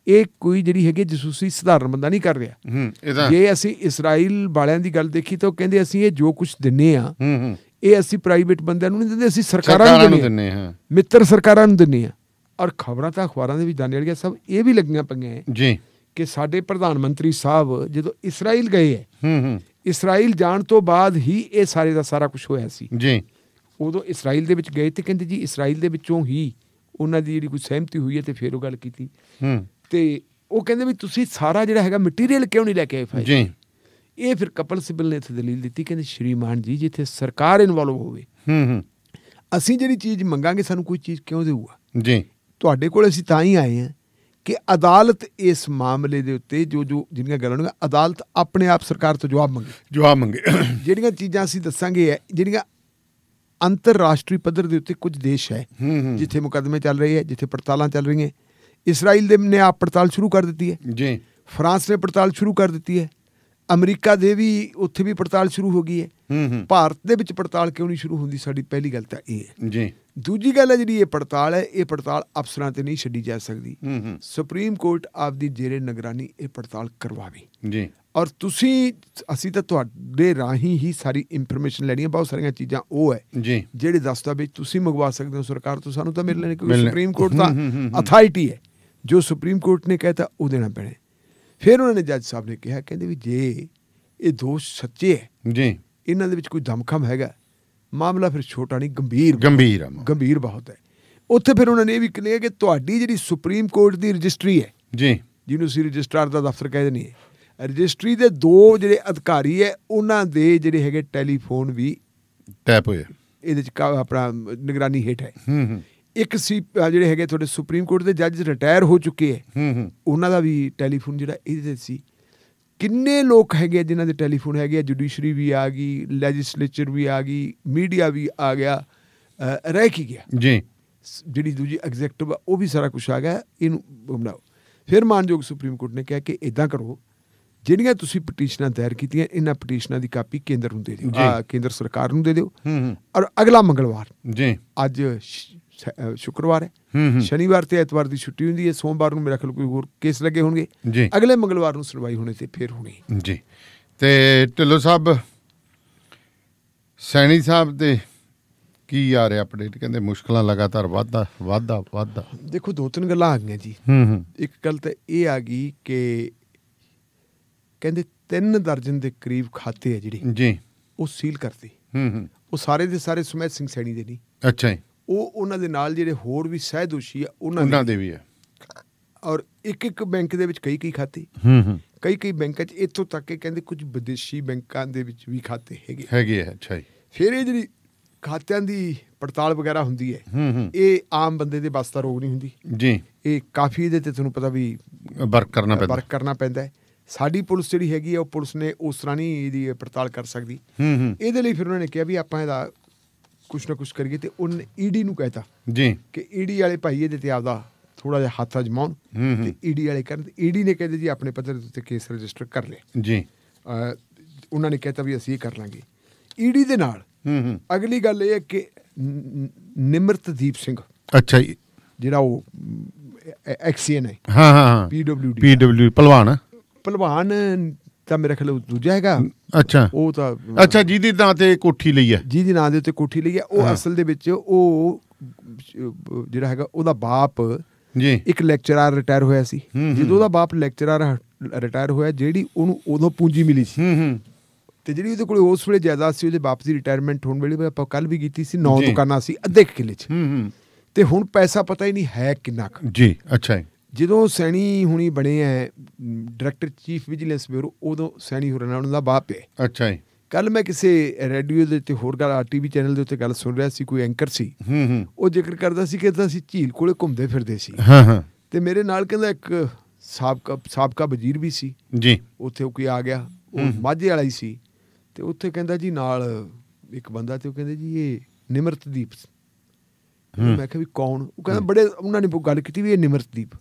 ਇਹ ਕੋਈ ਜਿਹੜੀ ਹੈਗੀ ਜਸੂਸੀ ਸਧਾਰਨ ਬੰਦਾ ਨਹੀਂ ਕਰ ਰਿਹਾ ਜੇ ਅਸੀਂ ਇਸਰਾਈਲ ਵਾਲਿਆਂ ਦੀ ਗੱਲ ਦੇਖੀ ਤਾਂ ਉਹ ਕਹਿੰਦੇ ਅਸੀਂ ਇਹ ਜੋ ਕੁਝ ਦਿੰਨੇ ਆ ਇਹ ਅਸੀਂ ਪ੍ਰਾਈਵੇਟ ਬੰਦਿਆਂ ਨੂੰ ਨਹੀਂ ਦਿੰਦੇ ਅਸੀਂ ਸਰਕਾਰਾਂ ਨੂੰ ਦਿੰਨੇ ਆ ਮਿੱਤਰ ਸਰਕਾਰਾਂ ਨੂੰ ਦਿੰਨੇ ਆ ਔਰ ਖਬਰਾਂ ਤਾਂ ਅਖਬਾਰਾਂ ਦੇ ਵਿੱਚ ਜਾਣੇ ਵਾਲੀਆਂ ਸਭ ਇਹ ਵੀ ਲੱਗੀਆਂ ਪਈਆਂ ਜੀ ਕਿ ਸਾਡੇ ਪ੍ਰਧਾਨ ਮੰਤਰੀ ਸਾਹਿਬ ਜਦੋਂ ਇਸਰਾਈਲ ਗਏ ਹੈ ਹੂੰ ਹੂੰ ਇਸਰਾਈਲ ਜਾਣ ਤੋਂ ਬਾਅਦ ਹੀ ਇਹ ਸਾਰੇ ਦਾ ਸਾਰਾ ਕੁਝ ਹੋਇਆ ਸੀ ਜੀ ਉਦੋਂ ਇਸਰਾਈਲ ਦੇ ਵਿੱਚ ਗਏ ਤੇ ਕਹਿੰਦੇ ਜੀ ਇਸਰਾਈਲ ਦੇ ਵਿੱਚੋਂ ਹੀ ਉਹਨਾਂ ਦੀ ਜਿਹੜੀ ਕੋਈ ਸਹਿਮਤੀ ਹੋਈ ਹੈ ਤੇ ਫਿਰ ਉਹ ਗੱਲ ਕੀਤੀ ਹੂੰ ਤੇ ਉਹ ਕਹਿੰਦੇ ਵੀ ਤੁਸੀਂ ਸਾਰਾ ਜਿਹੜਾ ਹੈਗਾ ਮਟੀਰੀਅਲ ਕਿਉਂ ਨਹੀਂ ਲੈ ਕੇ ਆਏ ਫਾਈਲ ਜੀ ਇਹ ਫਿਰ ਕਪਲ ਸਿਬਲ ਨੇ ਇੱਥੇ ਦਲੀਲ ਦਿੱਤੀ ਕਹਿੰਦੇ ਸ਼੍ਰੀਮਾਨ ਜੀ ਜਿੱਥੇ ਸਰਕਾਰ ਇਨਵੋਲਵ ਹੋਵੇ ਹੂੰ ਹੂੰ ਅਸੀਂ ਜਿਹੜੀ ਚੀਜ਼ ਮੰਗਾਂਗੇ ਸਾਨੂੰ ਕੋਈ ਚੀਜ਼ ਕਿਉਂ ਦੇਊਗਾ ਜੀ ਤੁਹਾਡੇ ਕੋਲ ਅਸੀਂ ਤਾਂ ਹੀ ਆਏ ਹਾਂ ਕਿ ਅਦਾਲਤ ਇਸ ਮਾਮਲੇ ਦੇ ਉੱਤੇ ਜੋ ਜੋ ਜਿਹੜੀਆਂ ਗੱਲਾਂ ਨੇ ਅਦਾਲਤ ਆਪਣੇ ਆਪ ਸਰਕਾਰ ਤੋਂ ਜਵਾਬ ਮੰਗੇ ਜਵਾਬ ਮੰਗੇ ਜਿਹੜੀਆਂ ਚੀਜ਼ਾਂ ਅਸੀਂ ਦੱਸਾਂਗੇ ਜਿਹੜੀਆਂ ਅੰਤਰਰਾਸ਼ਟਰੀ ਪੱਧਰ ਦੇ ਉੱਤੇ ਕੁਝ ਦੇਸ਼ ਹੈ ਜਿੱਥੇ ਮੁਕਦਮੇ ਚੱਲ ਰਹੇ ਹੈ ਜਿੱਥੇ ਪੜਤਾਲਾਂ ਚੱਲ ਰਹੀਆਂ इसराइल ने आप ਪੜਤਾਲ ਸ਼ੁਰੂ ਕਰ ਦਿੱਤੀ ਹੈ ਜੀ ਫਰਾਂਸ ਨੇ ਪੜਤਾਲ ਸ਼ੁਰੂ ਕਰ ਦਿੱਤੀ ਹੈ ਅਮਰੀਕਾ ਦੇ ਵੀ ਉੱਥੇ ਵੀ ਪੜਤਾਲ ਸ਼ੁਰੂ ਹੋ ਗਈ ਹੈ ਹੂੰ ਹੂੰ ਭਾਰਤ ਦੇ ਵਿੱਚ ਪੜਤਾਲ ਕਿਉਂ ਨਹੀਂ ਸ਼ੁਰੂ ਹੁੰਦੀ ਸਾਡੀ ਪਹਿਲੀ ਗੱਲ ਤਾਂ ਇਹ ਹੈ ਜੀ ਦੂਜੀ ਗੱਲ ਹੈ ਜਿਹੜੀ ਇਹ ਪੜਤਾਲ ਹੈ ਇਹ ਪੜਤਾਲ ਅਫਸਰਾਂ ਤੇ ਨਹੀਂ ਛੱਡੀ ਜਾ ਸਕਦੀ ਹੂੰ ਹੂੰ ਸੁਪਰੀਮ ਕੋਰਟ ਆਪ ਦੀ ਜੇਰੇ ਨਿਗਰਾਨੀ ਇਹ ਪੜਤਾਲ ਕਰਵਾਵੇ ਜੀ ਔਰ ਤੁਸੀਂ ਅਸੀਂ ਤਾਂ ਤੁਹਾਡੇ ਰਾਹੀਂ ਹੀ ਸਾਰੀ ਇਨਫੋਰਮੇਸ਼ਨ ਲੈਣੀ ਹੈ ਬਹੁਤ ਸਾਰੀਆਂ ਚੀਜ਼ਾਂ ਉਹ ਹੈ ਜਿਹੜੇ ਦਸਤਾਵੇਜ਼ ਤੁਸੀਂ ਮੰਗਵਾ ਸਕਦੇ ਹੋ ਸਰਕਾਰ ਤੋਂ ਸਾਨੂੰ ਤਾਂ ਮਿਲ ਲੈਣੇ ਕਿਉਂਕਿ ਸੁਪਰੀਮ ਕੋਰਟ ਦਾ ਅਥਾਰਟੀ ਹੈ ਜੋ ਸੁਪਰੀਮ ਕੋਰਟ ਨੇ ਕਹਿਤਾ ਉਹ ਦੇਣਾ ਪੈਣਾ ਫਿਰ ਉਹਨਾਂ ਨੇ ਜੱਜ ਸਾਹਿਬ ਨੇ ਕਿਹਾ ਕਹਿੰਦੇ ਵੀ ਜੇ ਇਹ ਦੋਸ਼ ਸੱਚੇ ਹੈ ਜੀ ਇਹਨਾਂ ਦੇ ਵਿੱਚ ਕੋਈ ਧਮਖਮ ਹੈਗਾ ਮਾਮਲਾ ਫਿਰ ਛੋਟਾ ਨਹੀਂ ਗੰਭੀਰ ਗੰਭੀਰ ਹੈ ਗੰਭੀਰ ਬਹੁਤ ਹੈ ਉੱਥੇ ਫਿਰ ਉਹਨਾਂ ਨੇ ਇਹ ਵੀ ਕਿਹਾ ਕਿ ਤੁਹਾਡੀ ਜਿਹੜੀ ਸੁਪਰੀਮ ਕੋਰਟ ਦੀ ਰਜਿਸਟਰੀ ਹੈ ਜੀ ਜਿਹਨੂੰ ਸੀ ਰਜਿਸਟਰਾਰ ਦਾ ਦਫ਼ਤਰ ਕਹਿੰਦੇ ਨਹੀਂ ਰਜਿਸਟਰੀ ਦੇ ਦੋ ਜਿਹੜੇ ਅਧਿਕਾਰੀ ਹੈ ਉਹਨਾਂ ਦੇ ਜਿਹੜੇ ਹੈਗੇ ਟੈਲੀਫੋਨ ਵੀ ਟੈਪ ਹੋਏ ਇਹਦੇ ਚ ਆਪਣਾ ਨਿਗਰਾਨੀ ਹੇਠ ਹੈ ਹੂੰ ਹੂੰ ਇੱਕ ਸੀ ਜਿਹੜੇ ਹੈਗੇ ਤੁਹਾਡੇ ਸੁਪਰੀਮ ਕੋਰਟ ਦੇ ਜੱਜ ਰਿਟਾਇਰ ਹੋ ਚੁੱਕੇ ਹੈ ਹੂੰ ਹੂੰ ਉਹਨਾਂ ਦਾ ਵੀ ਟੈਲੀਫੋਨ ਜਿਹੜਾ ਇਹਦੇ ਤੇ ਸੀ ਕਿੰਨੇ ਲੋਕ ਹੈਗੇ ਜਿਨ੍ਹਾਂ ਦੇ ਟੈਲੀਫੋਨ ਹੈਗੇ ਜੁਡੀਸ਼ਰੀ ਵੀ ਆ ਗਈ ਲੈਜਿਸਲੇਚਰ ਵੀ ਆ ਗਈ ਮੀਡੀਆ ਵੀ ਆ ਗਿਆ ਰਹਿ ਕੀ ਗਿਆ ਜੀ ਜਿਹੜੀ ਦੂਜੀ ਐਗਜ਼ੈਕਟਿਵ ਆ ਉਹ ਵੀ ਸਾਰਾ ਕੁਝ ਆ ਗਿਆ ਇਹਨੂੰ ਬਣਾਓ ਫਿਰ ਮਾਨਯੋਗ ਸੁਪਰੀਮ ਕੋਰਟ ਨੇ ਕਿਹਾ ਕਿ ਇਦਾਂ ਕਰੋ ਜਿਹੜੀਆਂ ਤੁਸੀਂ ਪਟੀਸ਼ਨਾਂ ਦਾਇਰ ਕੀਤੀਆਂ ਇਹਨਾਂ ਪਟੀਸ਼ਨਾਂ ਦੀ ਕਾਪੀ ਕੇਂਦਰ ਨੂੰ ਦੇ ਦਿਓ ਆ ਕੇਂਦਰ ਸਰਕਾਰ ਨੂੰ ਦੇ ਦਿਓ ਹੂੰ ਹੂੰ ਔਰ ਅਗਲਾ ਮੰਗਲਵਾਰ ਜੀ ਅੱਜ ਸ਼ੁੱਕਰਵਾਰ ਹੈ ਸ਼ਨੀਵਾਰ ਤੇ ਐਤਵਾਰ ਦੀ ਛੁੱਟੀ ਹੁੰਦੀ ਹੈ ਸੋਮਵਾਰ ਨੂੰ ਮੇਰਾ ਖਿਆਲ ਕੋਈ ਹੋਰ ਕੇਸ ਲੱਗੇ ਹੋਣਗੇ ਅਗਲੇ ਮੰਗਲਵਾਰ ਨੂੰ ਸੁਣਵਾਈ ਹੋਣੀ ਤੇ ਫੇਰ ਹੋਣੀ ਜੀ ਤੇ ਢਿੱਲੋ ਸਾਹਿਬ ਸੈਣੀ ਸਾਹਿਬ ਤੇ ਕੀ ਆ ਰਿਹਾ ਅਪਡੇਟ ਕਹਿੰਦੇ ਮੁਸ਼ਕਲਾਂ ਲਗਾਤਾਰ ਵਾਧਾ ਵਾਧਾ ਵਾਧਾ ਦੇਖੋ ਦੋ ਤਿੰਨ ਗੱਲਾਂ ਆ ਗਈਆਂ ਜੀ ਹੂੰ ਹੂੰ ਇੱਕ ਗੱਲ ਤਾਂ ਇਹ ਆ ਗਈ ਕਿ ਕਹਿੰਦੇ ਤਿੰਨ ਦਰਜਨ ਦੇ ਕਰੀਬ ਖਾਤੇ ਆ ਜਿਹੜੇ ਜੀ ਉਹ ਸੀਲ ਕਰਤੇ ਹੂੰ ਹੂੰ ਉਹ ਸਾਰੇ ਦੇ ਸਾਰੇ ਸੁਮੇਤ ਸਿੰਘ ਸੈਣੀ ਦੇ ਨਹੀਂ ਅੱਛਾ ਜੀ ਉਹ ਉਹਨਾਂ ਦੇ ਨਾਲ ਜਿਹੜੇ ਹੋਰ ਵੀ ਸਹਿ ਦੋਸ਼ੀ ਆ ਉਹਨਾਂ ਦੇ ਵੀ ਆ ਔਰ ਇੱਕ ਇੱਕ ਬੈਂਕ ਦੇ ਵਿੱਚ ਕਈ ਕਈ ਖਾਤੇ ਹੂੰ ਹੂੰ ਕਈ ਕਈ ਬੈਂਕਾਂ 'ਚ ਇੱਥੋਂ ਤੱਕ ਕਿ ਕਹਿੰਦੇ ਕੁਝ ਵਿਦੇਸ਼ੀ ਬੈਂਕਾਂ ਦੇ ਵਿੱਚ ਵੀ ਖਾਤੇ ਹੈਗੇ ਹੈਗੇ ਆ ਅੱਛਾ ਜੀ ਫਿਰ ਇਹ ਜਿਹੜੀ ਖਾਤਿਆਂ ਦੀ ਪੜਤਾਲ ਵਗੈਰਾ ਹੁੰਦੀ ਹੈ ਇਹ ਆਮ ਬੰਦੇ ਦੇ ਬਸ ਰੋਗ ਨਹੀਂ ਹੁੰਦੀ ਜੀ ਇਹ ਕਾਫੀ ਇਹਦੇ ਤੇ ਤੁਹਾਨੂੰ ਪਤਾ ਵੀ ਵਰਕ ਕਰਨਾ ਪੈਂਦਾ ਵਰਕ ਕਰਨਾ ਪੈਂਦਾ ਹੈ ਸਾਡੀ ਪੁਲਿਸ ਜਿਹੜੀ ਹੈਗੀ ਆ ਉਹ ਪੁਲਿਸ ਨੇ ਉਸ ਤਰ੍ਹਾਂ ਨਹੀਂ ਇਹਦੀ ਪੜਤਾਲ ਕਰ ਸਕਦੀ ਹੂੰ ਹੂੰ ਇਹਦੇ ਲਈ ਫਿਰ ਉਹਨਾਂ ਨੇ ਕਿਹਾ ਵੀ ਆਪਾਂ ਇਹਦਾ ਕੁਛ ਨਾ ਕੁਛ ਕਰੀਏ ਤੇ ਉਹਨ ਈਡੀ ਨੂੰ ਕਹਿਤਾ ਜੀ ਕਿ ਈਡੀ ਵਾਲੇ ਭਾਈ ਇਹਦੇ ਤੇ ਆਪਦਾ ਥੋੜਾ ਜਿਹਾ ਹੱਥ ਅਜਮਾਉਣ ਤੇ ਈਡੀ ਵਾਲੇ ਕਰਨ ਈਡੀ ਨੇ ਕਹਿੰਦੇ ਜੀ ਆਪਣੇ ਪੱਤਰ ਉੱਤੇ ਕੇਸ ਰਜਿਸਟਰ ਕਰ ਲੈ ਜੀ ਉਹਨਾਂ ਨੇ ਕਹਿਤਾ ਵੀ ਅਸੀਂ ਇਹ ਕਰ ਲਾਂਗੇ ਈਡੀ ਦੇ ਨਾਲ ਅਗਲੀ ਗੱਲ ਇਹ ਹੈ ਕਿ ਨਿਮਰਤਦੀਪ ਸਿੰਘ ਅੱਛਾ ਜੀ ਜਿਹੜਾ ਉਹ ਐਕਸੀਐਨ ਹੈ ਹਾਂ ਹਾਂ ਪੀਡਬਲਯੂਡੀ ਪੀਡਬਲਯੂ ਪਹਿਲਵਾਨ ਪਹਿਲਵਾਨ ਤਾਂ ਮੇਰੇ ਖਿਆਲ ਦੂਜਾ ਹੈਗਾ ਅੱਛਾ ਉਹ ਤਾਂ ਅੱਛਾ ਜਿਹਦੇ ਨਾਂ ਤੇ ਕੋਠੀ ਲਈ ਹੈ ਜਿਹਦੇ ਨਾਂ ਦੇ ਉੱਤੇ ਕੋਠੀ ਲਈ ਹੈ ਉਹ ਅਸਲ ਦੇ ਵਿੱਚ ਉਹ ਜਿਹੜਾ ਹੈਗਾ ਉਹਦਾ ਬਾਪ ਜੀ ਇੱਕ ਲੈਕਚਰਰ ਰਿਟਾਇਰ ਹੋਇਆ ਸੀ ਜਦੋਂ ਉਹਦਾ ਬਾਪ ਲੈਕਚਰਰ ਰਿਟਾਇਰ ਹੋਇਆ ਜਿਹੜੀ ਉਹਨੂੰ ਉਦੋਂ ਪੂੰਜੀ ਮਿਲੀ ਸੀ ਹੂੰ ਹੂੰ ਤੇ ਜਿਹੜੀ ਉਹਦੇ ਕੋਲ ਉਸ ਵੇਲੇ ਜਾਇਦਾਦ ਸੀ ਉਹਦੇ ਬਾਪ ਦੀ ਰਿਟਾਇਰਮੈਂਟ ਹੋਣ ਵੇਲੇ ਆਪਾਂ ਕੱਲ ਵੀ ਕੀਤੀ ਸੀ ਨੌ ਦੁਕਾਨਾਂ ਸੀ ਅੱਧੇ ਕਿਲੇ 'ਚ ਹੂੰ ਹੂੰ ਤੇ ਹੁਣ ਪੈਸਾ ਪਤਾ ਹੀ ਨਹੀਂ ਹੈ ਕਿੰਨਾ ਕੁ ਜੀ ਅੱਛਾ ਜਦੋਂ ਸੈਣੀ ਹੁਣੀ ਬਣੇ ਐ ਡਾਇਰੈਕਟਰ ਚੀਫ ਵਿਜੀਲੈਂਸ ਬਿਊਰੋ ਉਦੋਂ ਸੈਣੀ ਹੋਰਾਂ ਨਾਲ ਉਹਨਾਂ ਦਾ ਬਾਪ ਹੈ ਅੱਛਾ ਜੀ ਕੱਲ ਮੈਂ ਕਿਸੇ ਰੇਡੀਓ ਦੇ ਤੇ ਹੋਰ ਗੱਲ ਟੀਵੀ ਚੈਨਲ ਦੇ ਉੱਤੇ ਗੱਲ ਸੁਣ ਰਿਹਾ ਸੀ ਕੋਈ ਐਂਕਰ ਸੀ ਹੂੰ ਹੂੰ ਉਹ ਜ਼ਿਕਰ ਕਰਦਾ ਸੀ ਕਿ ਸੀ ਝੀਲ ਕੋਲੇ ਘੁੰਮਦੇ ਫਿਰਦੇ ਸੀ ਹਾਂ ਹਾਂ ਤੇ ਮੇਰੇ ਨਾਲ ਕਹਿੰਦਾ ਇੱਕ ਸਾਬਕਾ ਸਾਬਕਾ ਵਜ਼ੀਰ ਵੀ ਸੀ ਜੀ ਉੱਥੇ ਕੋਈ ਆ ਗਿਆ ਉਹ ਮਾਝੇ ਵਾਲਾ ਹੀ ਸੀ ਤੇ ਉੱਥੇ ਕਹਿੰਦਾ ਜੀ ਨਾਲ ਇੱਕ ਬੰਦਾ ਤੇ ਉਹ ਕਹਿੰਦੇ ਜੀ ਇਹ ਨਿਮਰਤਦੀਪ ਮੈਂ ਕਿਹਾ ਵੀ ਕੌਣ ਉਹ ਕਹਿੰਦਾ ਬੜੇ ਉਹਨਾਂ ਨੇ ਗੱਲ ਕੀਤੀ ਵੀ ਇਹ ਨਿਮਰਤਦੀਪ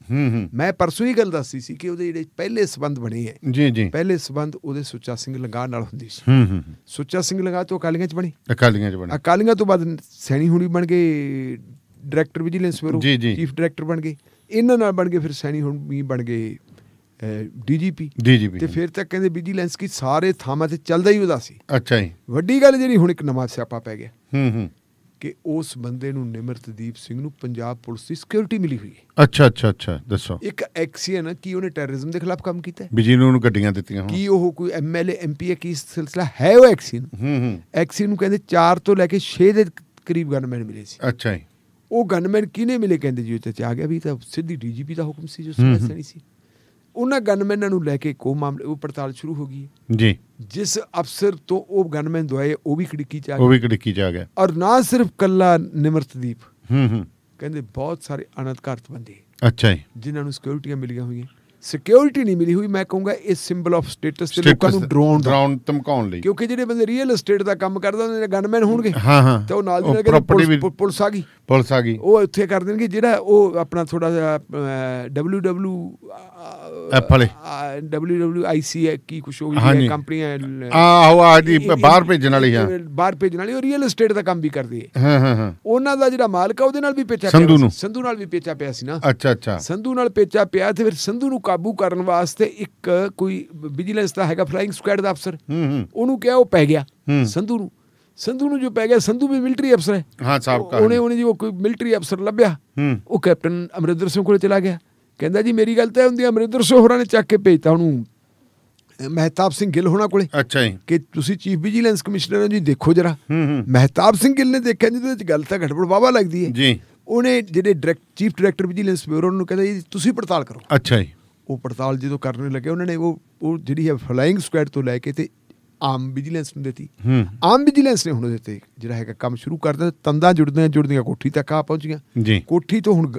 ਮੈਂ ਪਰਸੋਂ ਹੀ ਗੱਲ ਦੱਸੀ ਸੀ ਕਿ ਉਹਦੇ ਜਿਹੜੇ ਪਹਿਲੇ ਸਬੰਧ ਬਣੇ ਐ ਜੀ ਜੀ ਪਹਿਲੇ ਸਬੰਧ ਉਹਦੇ ਸੁੱਚਾ ਸਿੰਘ ਲੰਗਾਹ ਨਾਲ ਹੁੰਦੀ ਸੀ ਹੂੰ ਹੂੰ ਸੁੱਚਾ ਸਿੰਘ ਲੰਗਾਹ ਤੋਂ ਅਕਾਲੀਆਂ ਚ ਬਣੀ ਅਕਾਲੀਆਂ ਚ ਬਣੀ ਅਕਾਲੀਆਂ ਤੋਂ ਬਾਅਦ ਸੈਣੀ ਹੁਣੀ ਬਣ ਗਏ director vigilance bureau chief director ਬਣ ਗਏ ਇਹਨਾਂ ਨਾਲ ਬਣ ਗਏ ਫਿਰ ਸੈਣੀ ਹੁਣ ਵੀ ਬਣ ਗਏ ਡੀਜੀਪੀ ਤੇ ਫਿਰ ਤੱਕ ਕਹਿੰਦੇ ਵਿਜੀਲੈਂਸ ਕੀ ਸਾਰੇ ਥਾਵਾਂ ਤੇ ਚੱਲਦਾ ਹੀ ਉਹਦਾ ਸੀ ਅੱਛਾ ਜੀ ਵੱਡੀ ਗੱਲ ਜਿਹੜੀ ਹੁਣ ਇੱਕ ਨਵਾਂ ਸਿਆਪਾ ਪੈ ਗਿਆ ਹੂੰ ਹੂੰ ਕਿ ਉਸ ਬੰਦੇ ਨੂੰ ਨਿਮਰਤਦੀਪ ਸਿੰਘ ਨੂੰ ਪੰਜਾਬ ਪੁਲਿਸ ਦੀ ਸਿਕਿਉਰਿਟੀ ਮਿਲੀ ਹੋਈ ਹੈ ਅੱਛਾ ਅੱਛਾ ਅੱਛਾ ਦੱਸੋ ਇੱਕ ਐਕਸੀਅਨ ਕੀ ਉਹਨੇ ਟੈਰਰਿਜ਼ਮ ਦੇ ਖਿਲਾਫ ਕੰਮ ਕੀਤਾ ਹੈ ਵੀ ਜਿਹਨੂੰ ਉਹਨੂੰ ਗੱਡੀਆਂ ਦਿੱਤੀਆਂ ਹੋਣ ਕੀ ਉਹ ਕੋਈ ਐਮਐਲਏ ਐਮਪੀ ਹੈ ਕੀ ਸਿਲਸਿਲਾ ਹੈ ਉਹ ਐਕਸੀਅਨ ਹੂੰ ਹੂੰ ਐਕਸੀਅਨ ਨੂੰ ਕਹਿੰਦੇ 4 ਤੋਂ ਲੈ ਕੇ 6 ਦੇ ਕਰੀਬ ਗਨਮੈਨ ਮਿਲੇ ਸੀ ਅੱਛਾ ਜੀ ਉਹ ਗਨਮੈਨ ਕਿਹਨੇ ਮਿਲੇ ਕਹਿੰਦੇ ਜੀ ਉੱਤੇ ਆ ਗਿਆ ਵੀ ਤਾਂ ਸਿੱਧੀ ਡੀਜੀਪੀ ਦਾ ਹੁਕਮ ਸੀ ਜੋ ਸੁਣਿਆ ਸੀ ਉਹਨਾਂ ਗਨਮੈਨਾਂ ਨੂੰ ਲੈ ਕੇ ਕੋ ਮਾਮਲੇ ਉਹ ਪੜਤਾਲ ਸ਼ੁਰੂ ਹੋ ਗਈ ਜੀ ਜਿਸ ਅਫਸਰ ਤੋਂ ਉਹ ਗਨਮੈਨ ਦਵਾਏ ਉਹ ਵੀ ਖੜਕੀ ਚ ਆ ਗਿਆ ਉਹ ਵੀ ਖੜਕੀ ਚ ਆ ਗਿਆ ਔਰ ਨਾ ਸਿਰਫ ਕੱਲਾ ਨਿਮਰਤਦੀਪ ਹੂੰ ਹੂੰ ਕਹਿੰਦੇ ਬਹੁਤ ਸਾਰੇ ਅਨਧਕਾਰਤ ਬੰਦੇ ਅੱਛਾ ਜੀ ਜਿਨ੍ਹਾਂ ਨੂੰ ਸਿਕਿਉਰਿਟੀਆਂ ਮਿਲੀਆਂ ਹੋਈਆਂ ਸਿਕਿਉਰਿਟੀ ਨਹੀਂ ਮਿਲੀ ਹੋਈ ਮੈਂ ਕਹੂੰਗਾ ਇਹ ਸਿੰਬਲ ਆਫ ਸਟੇਟਸ ਤੇ ਲੋਕਾਂ ਨੂੰ ਡਰਾਉਣ ਡਰਾਉਣ ਧਮਕਾਉਣ ਲਈ ਕਿਉਂਕਿ ਜਿਹੜੇ ਬੰਦੇ ਰੀਅਲ ਏਸਟੇਟ ਦਾ ਕੰਮ ਕਰਦੇ ਉਹਨਾਂ ਦੇ ਗਨਮੈਨ ਹੋਣਗੇ ਹਾਂ ਹਾਂ ਤੇ ਉਹ ਨਾਲ ਦੀ ਨਾਲ ਪੁਲਿਸ ਆ ਗਈ ਪੁਲਿਸ ਆ ਗਈ ਉਹ ਇੱਥੇ ਕਰ ਦੇਣਗੇ ਜਿਹੜਾ ਉਹ ਆਪਣਾ ਥੋੜਾ ਜਿਹਾ WW ਐਪਲ WWIC ਕੀ ਕੁਝ ਹੋ ਗਈ ਕੰਪਨੀ ਹੈ ਆ ਜੀ ਬਾਹਰ ਭੇਜਣ ਵਾਲੀ ਹਾਂ ਬਾਹਰ ਭੇਜਣ ਵਾਲੀ ਉਹ ਰੀਅਲ ਏਸਟੇਟ ਦਾ ਕੰਮ ਵੀ ਕਰਦੀ ਹੈ ਹਾਂ ਹਾਂ ਹਾਂ ਉਹਨਾਂ ਦਾ ਜਿਹੜਾ ਮਾਲਕ ਆ ਉਹਦੇ ਨਾਲ ਵੀ ਪੇਚਾ ਪਿਆ ਸੰਧੂ ਨਾਲ ਵੀ ਪੇਚਾ ਪਿਆ ਸੀ ਨਾ ਅੱਛਾ ਅੱਛਾ ਸੰਧੂ ਨਾਲ ਪੇਚਾ ਪਿਆ ਤੇ ਫਿਰ ਸੰਧੂ ਨੂੰ ਕਾਬੂ ਕਰਨ ਵਾਸਤੇ ਇੱਕ ਕੋਈ ਵਿਜੀਲੈਂਸ ਦਾ ਹੈਗਾ ਫਲਾਈਂਗ ਸਕੁਐਡ ਦਾ ਅਫਸਰ ਉਹਨੂੰ ਕਿਹਾ ਉਹ ਪੈ ਗਿਆ ਸੰਧੂ ਨੂੰ ਸੰਧੂ ਨੂੰ ਜੋ ਪੈ ਗਿਆ ਸੰਧੂ ਵੀ ਮਿਲਟਰੀ ਅਫਸਰ ਹੈ ਹਾਂ ਸਾਹਿਬ ਕਾ ਉਹਨੇ ਉਹਨੇ ਜੀ ਉਹ ਕੋਈ ਮਿਲਟਰੀ ਅਫਸਰ ਲੱਭਿਆ ਉਹ ਕੈਪਟਨ ਅਮਰਿੰਦਰ ਸਿੰਘ ਕੋਲੇ ਚਲਾ ਗਿਆ ਕਹਿੰਦਾ ਜੀ ਮੇਰੀ ਗੱਲ ਤਾਂ ਹੁੰਦੀ ਅਮਰਿੰਦਰ ਸਿੰਘ ਹੋਰਾਂ ਨੇ ਚੱਕ ਕੇ ਭੇਜਤਾ ਉਹਨੂੰ ਮਹਿਤਾਬ ਸਿੰਘ ਗਿੱਲ ਹੋਣਾ ਕੋਲੇ ਅੱਛਾ ਜੀ ਕਿ ਤੁਸੀਂ ਚੀਫ ਵਿਜੀਲੈਂਸ ਕਮਿਸ਼ਨਰ ਹੋ ਜੀ ਦੇਖੋ ਜਰਾ ਮਹਿਤਾਬ ਸਿੰਘ ਗਿੱਲ ਨੇ ਦੇਖਿਆ ਜਿਹਦੇ ਵਿੱਚ ਗੱਲ ਤਾਂ ਘਟਪੜ ਵਾਵਾ ਲੱਗਦੀ ਹੈ ਜੀ ਉਹਨੇ ਜਿਹੜੇ direct chief director vigilance bureau ਨੂੰ ਕਹਿੰਦਾ ਜੀ ਤੁਸੀਂ ਪੜਤਾਲ ਕਰੋ ਅੱਛਾ ਜੀ ਉਹ ਪੜਤਾਲ ਜਦੋਂ ਕਰਨ ਲੱਗੇ ਉਹਨਾਂ ਨੇ ਉਹ ਉਹ ਜਿਹੜੀ ਹੈ ਫਲਾਈਂਗ ਸਕੁਐਡ ਤੋਂ ਲੈ ਕੇ ਤੇ ਆਮ ਵਿਜੀਲੈਂਸ ਨੂੰ ਦਿੱਤੀ ਆਮ ਵਿਜੀਲੈਂਸ ਨੇ ਹੁਣ ਦਿੱਤੇ ਜਿਹੜਾ ਹੈਗਾ ਕੰਮ ਸ਼ੁਰੂ ਕਰ ਦਿੱਤਾ ਤੰਦਾਂ ਜੁੜਦੀਆਂ ਜੁੜਦੀਆਂ ਕੋਠੀ ਤੱਕ ਆ ਪਹੁੰਚੀਆਂ ਕੋਠੀ ਤੋਂ ਹੁਣ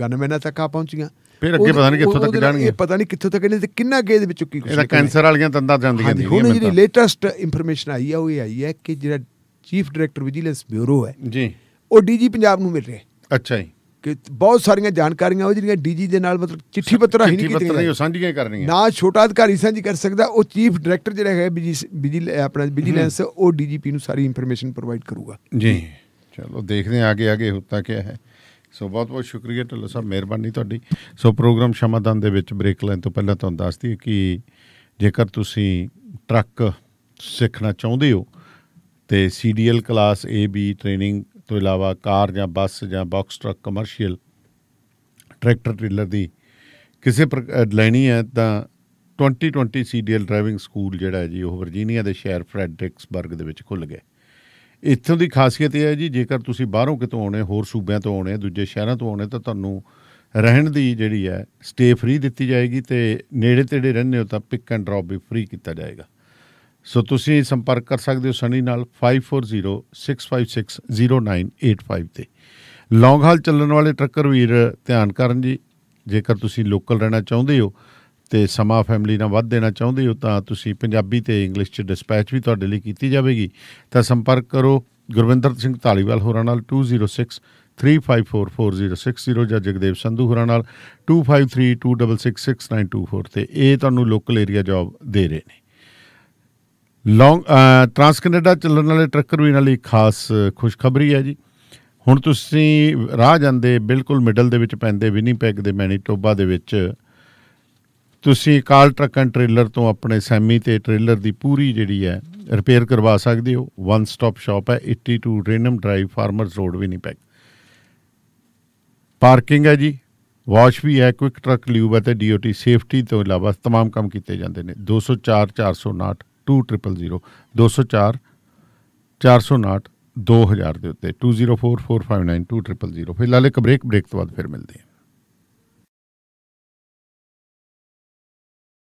ਗਨਮੈਨਾਂ ਤੱਕ ਆ ਪਹੁੰਚੀਆਂ ਫਿਰ ਅੱਗੇ ਪਤਾ ਨਹੀਂ ਕਿੱਥੋਂ ਤੱਕ ਜਾਣਗੇ ਇਹ ਪਤਾ ਨਹੀਂ ਕਿੱਥੋਂ ਤੱਕ ਇਹਨੇ ਤੇ ਕਿੰਨਾ ਗੇਦ ਦੇ ਚੁੱਕੀ ਕੁਛ ਇਹਦਾ ਕੈਂਸਰ ਵਾਲੀਆਂ ਤੰਦਾਂ ਜਾਂਦੀਆਂ ਨੇ ਹੁਣ ਜਿਹੜੀ ਲੇਟੈਸਟ ਇਨਫੋਰਮੇਸ਼ਨ ਆਈ ਆ ਉਹ ਇਹ ਆਈ ਹੈ ਕਿ ਜਿਹੜਾ ਚੀਫ ਡਾਇਰੈਕਟਰ ਵਿਜੀਲੈਂਸ ਬਿਊਰੋ ਹੈ ਜੀ ਉਹ ਡੀਜੀ ਪੰਜਾਬ ਨੂੰ ਮਿਲ ਰਿਹਾ ਅੱਛਾ ਜੀ ਕਿ ਬਹੁਤ ਸਾਰੀਆਂ ਜਾਣਕਾਰੀਆਂ ਉਹ ਜਿਹੜੀਆਂ ਡੀਜੀ ਦੇ ਨਾਲ ਮਤਲਬ ਚਿੱਠੀ ਪੱਤਰ ਹੀ ਨਹੀਂ ਕੀਤੀਆਂ ਨਹੀਂ ਸਾਂਝੀਆਂ ਕਰਨੀਆਂ ਨਾ ਛੋਟਾ ਅਧਿਕਾਰੀ ਸਾਂਝੀ ਕਰ ਸਕਦਾ ਉਹ ਚੀਫ ਡਾਇਰੈਕਟਰ ਜਿਹੜਾ ਹੈ ਬਿਜੀ ਆਪਣਾ ਵਿਜੀਲੈਂਸ ਉਹ ਡੀਜੀਪੀ ਨੂੰ ਸਾਰੀ ਇਨਫੋਰਮੇਸ਼ਨ ਪ੍ਰੋਵਾਈਡ ਕਰੂਗਾ ਜੀ ਚਲੋ ਦੇਖਦੇ ਆ ਅੱਗੇ ਅੱਗੇ ਹੁੰਦਾ ਕੀ ਹੈ ਸੋ ਬਹੁਤ ਬਹੁਤ ਸ਼ੁਕਰੀਆ ਢੱਲਾ ਸਾਹਿਬ ਮਿਹਰਬਾਨੀ ਤੁਹਾਡੀ ਸੋ ਪ੍ਰੋਗਰਾਮ ਸ਼ਮਾਦਾਨ ਦੇ ਵਿੱਚ ਬ੍ਰੇਕ ਲੈਣ ਤੋਂ ਪਹਿਲਾਂ ਤੁਹਾਨੂੰ ਦੱਸ ਦਈਏ ਕਿ ਜੇਕਰ ਤੁਸੀਂ ਟਰੱਕ ਸਿੱਖਣਾ ਚਾਹੁੰਦੇ ਹੋ ਤੇ CDL class A B training ਤੋਂ ਇਲਾਵਾ ਕਾਰ ਜਾਂ ਬੱਸ ਜਾਂ box truck commercial tractor trailer ਦੀ ਕਿਸੇ ਲੈਣੀ ਹੈ ਤਾਂ 2020 ਸੀਡੀਐਲ ਡਰਾਈਵਿੰਗ ਸਕੂਲ ਜਿਹੜਾ ਹੈ ਜੀ ਉਹ ਵਰਜੀਨੀਆ ਦੇ ਸ਼ਹਿਰ ਫ੍ਰੈਡਰਿਕਸਬਰਗ ਦੇ ਵਿੱਚ ਖੁੱਲ ਗਿਆ ਇੱਥੋਂ ਦੀ ਖਾਸੀਅਤ ਇਹ ਹੈ ਜੀ ਜੇਕਰ ਤੁਸੀਂ ਬਾਹਰੋਂ ਕਿਤੋਂ ਆਉਣੇ ਹੋਰ ਸੂਬਿਆਂ ਤੋਂ ਆਉਣੇ ਦੂਜੇ ਸ਼ਹਿਰਾਂ ਤੋਂ ਆਉਣੇ ਤਾਂ ਤੁਹਾਨੂੰ ਰਹਿਣ ਦੀ ਜਿਹੜੀ ਹੈ ਸਟੇ ਫ੍ਰੀ ਦਿੱਤੀ ਜਾਏਗੀ ਤੇ ਨੇੜੇ ਤੇੜੇ ਰਹਿੰਦੇ ਹੋ ਤਾਂ ਪਿਕ ਐਂਡ ਡ੍ਰੌਪ ਵੀ ਫ੍ਰੀ ਕੀਤਾ ਜਾਏਗਾ ਸੋ ਤੁਸੀਂ ਸੰਪਰਕ ਕਰ ਸਕਦੇ ਹੋ ਸਣੀ ਨਾਲ 5406560985 ਤੇ ਲੌਂਗ ਹਾਲ ਚੱਲਣ ਵਾਲੇ ਟਰੱਕਰ ਵੀਰ ਧਿਆਨ ਕਰਨ ਜੀ ਜੇਕਰ ਤੁਸੀਂ ਲੋਕਲ ਰਹਿਣਾ ਚਾਹੁੰਦੇ ਹੋ ਤੇ ਸਮਾ ਫੈਮਿਲੀ ਨਾਲ ਵੱਧ ਦੇਣਾ ਚਾਹੁੰਦੇ ਹੋ ਤਾਂ ਤੁਸੀਂ ਪੰਜਾਬੀ ਤੇ ਇੰਗਲਿਸ਼ ਚ ਡਿਸਪੈਚ ਵੀ ਤੁਹਾਡੇ ਲਈ ਕੀਤੀ ਜਾਵੇਗੀ ਤਾਂ ਸੰਪਰਕ ਕਰੋ ਗੁਰਵਿੰਦਰ ਸਿੰਘ ਧਾਲੀਵਾਲ ਹੋਰਾਂ ਨਾਲ 206 ਜਾਂ ਜਗਦੇਵ ਸੰਧੂ ਹੋਰਾਂ ਨਾਲ 2532666924 ਤੇ ਇਹ ਤੁਹਾਨੂੰ ਲੋਕਲ ਏਰੀਆ ਜੌਬ ਦੇ ਰਹੇ ਨੇ ਲੌਂਗ ਟਰਾਂਸ ਕੈਨੇਡਾ ਚੱਲਣ ਵਾਲੇ ਟਰੱਕਰ ਵੀ ਨਾਲ ਇੱਕ ਖਾਸ ਖੁਸ਼ਖਬਰੀ ਹੈ ਜੀ ਹੁਣ ਤੁਸੀਂ ਰਾਹ ਜਾਂਦੇ ਬਿਲਕੁਲ ਮਿਡਲ ਦੇ ਵਿੱਚ ਪੈਂਦੇ ਵਿਨੀਪੈਗ ਦੇ ਮੈਨੀਟੋਬਾ ਦੇ ਵਿੱਚ ਤੁਸੀਂ ਕਾਲ ਟਰੱਕ ਐਂਡ ਟ੍ਰੇਲਰ ਤੋਂ ਆਪਣੇ ਸੈਮੀ ਤੇ ਟ੍ਰੇਲਰ ਦੀ ਪੂਰੀ ਜਿਹੜੀ ਹੈ ਰਿਪੇਅਰ ਕਰਵਾ ਸਕਦੇ ਹੋ ਵਨ ਸਟਾਪ ਸ਼ਾਪ ਹੈ 82 ਰੇਨਮ drive farmers road Winnipeg parking ਹੈ ਜੀ ਵਾਸ਼ ਵੀ ਹੈ ਕੁਇਕ ਟਰੱਕ ਲਿਊਬ ਹੈ ਤੇ ਡੀਓਟੀ ਸੇਫਟੀ ਤੋਂ ਇਲਾਵਾ ਤਮਾਮ ਕੰਮ ਕੀਤੇ ਜਾਂਦੇ ਨੇ 204 459 2004 204 459 2000 ਦੇ ਉੱਤੇ 2044592000 ਫਿਲਹਾਲ ਇੱਕ ਬ੍ਰੇਕ ਬ੍ਰੇਕ ਤੋਂ ਬਾਅਦ ਫਿਰ ਮਿਲਦੇ ਹਾਂ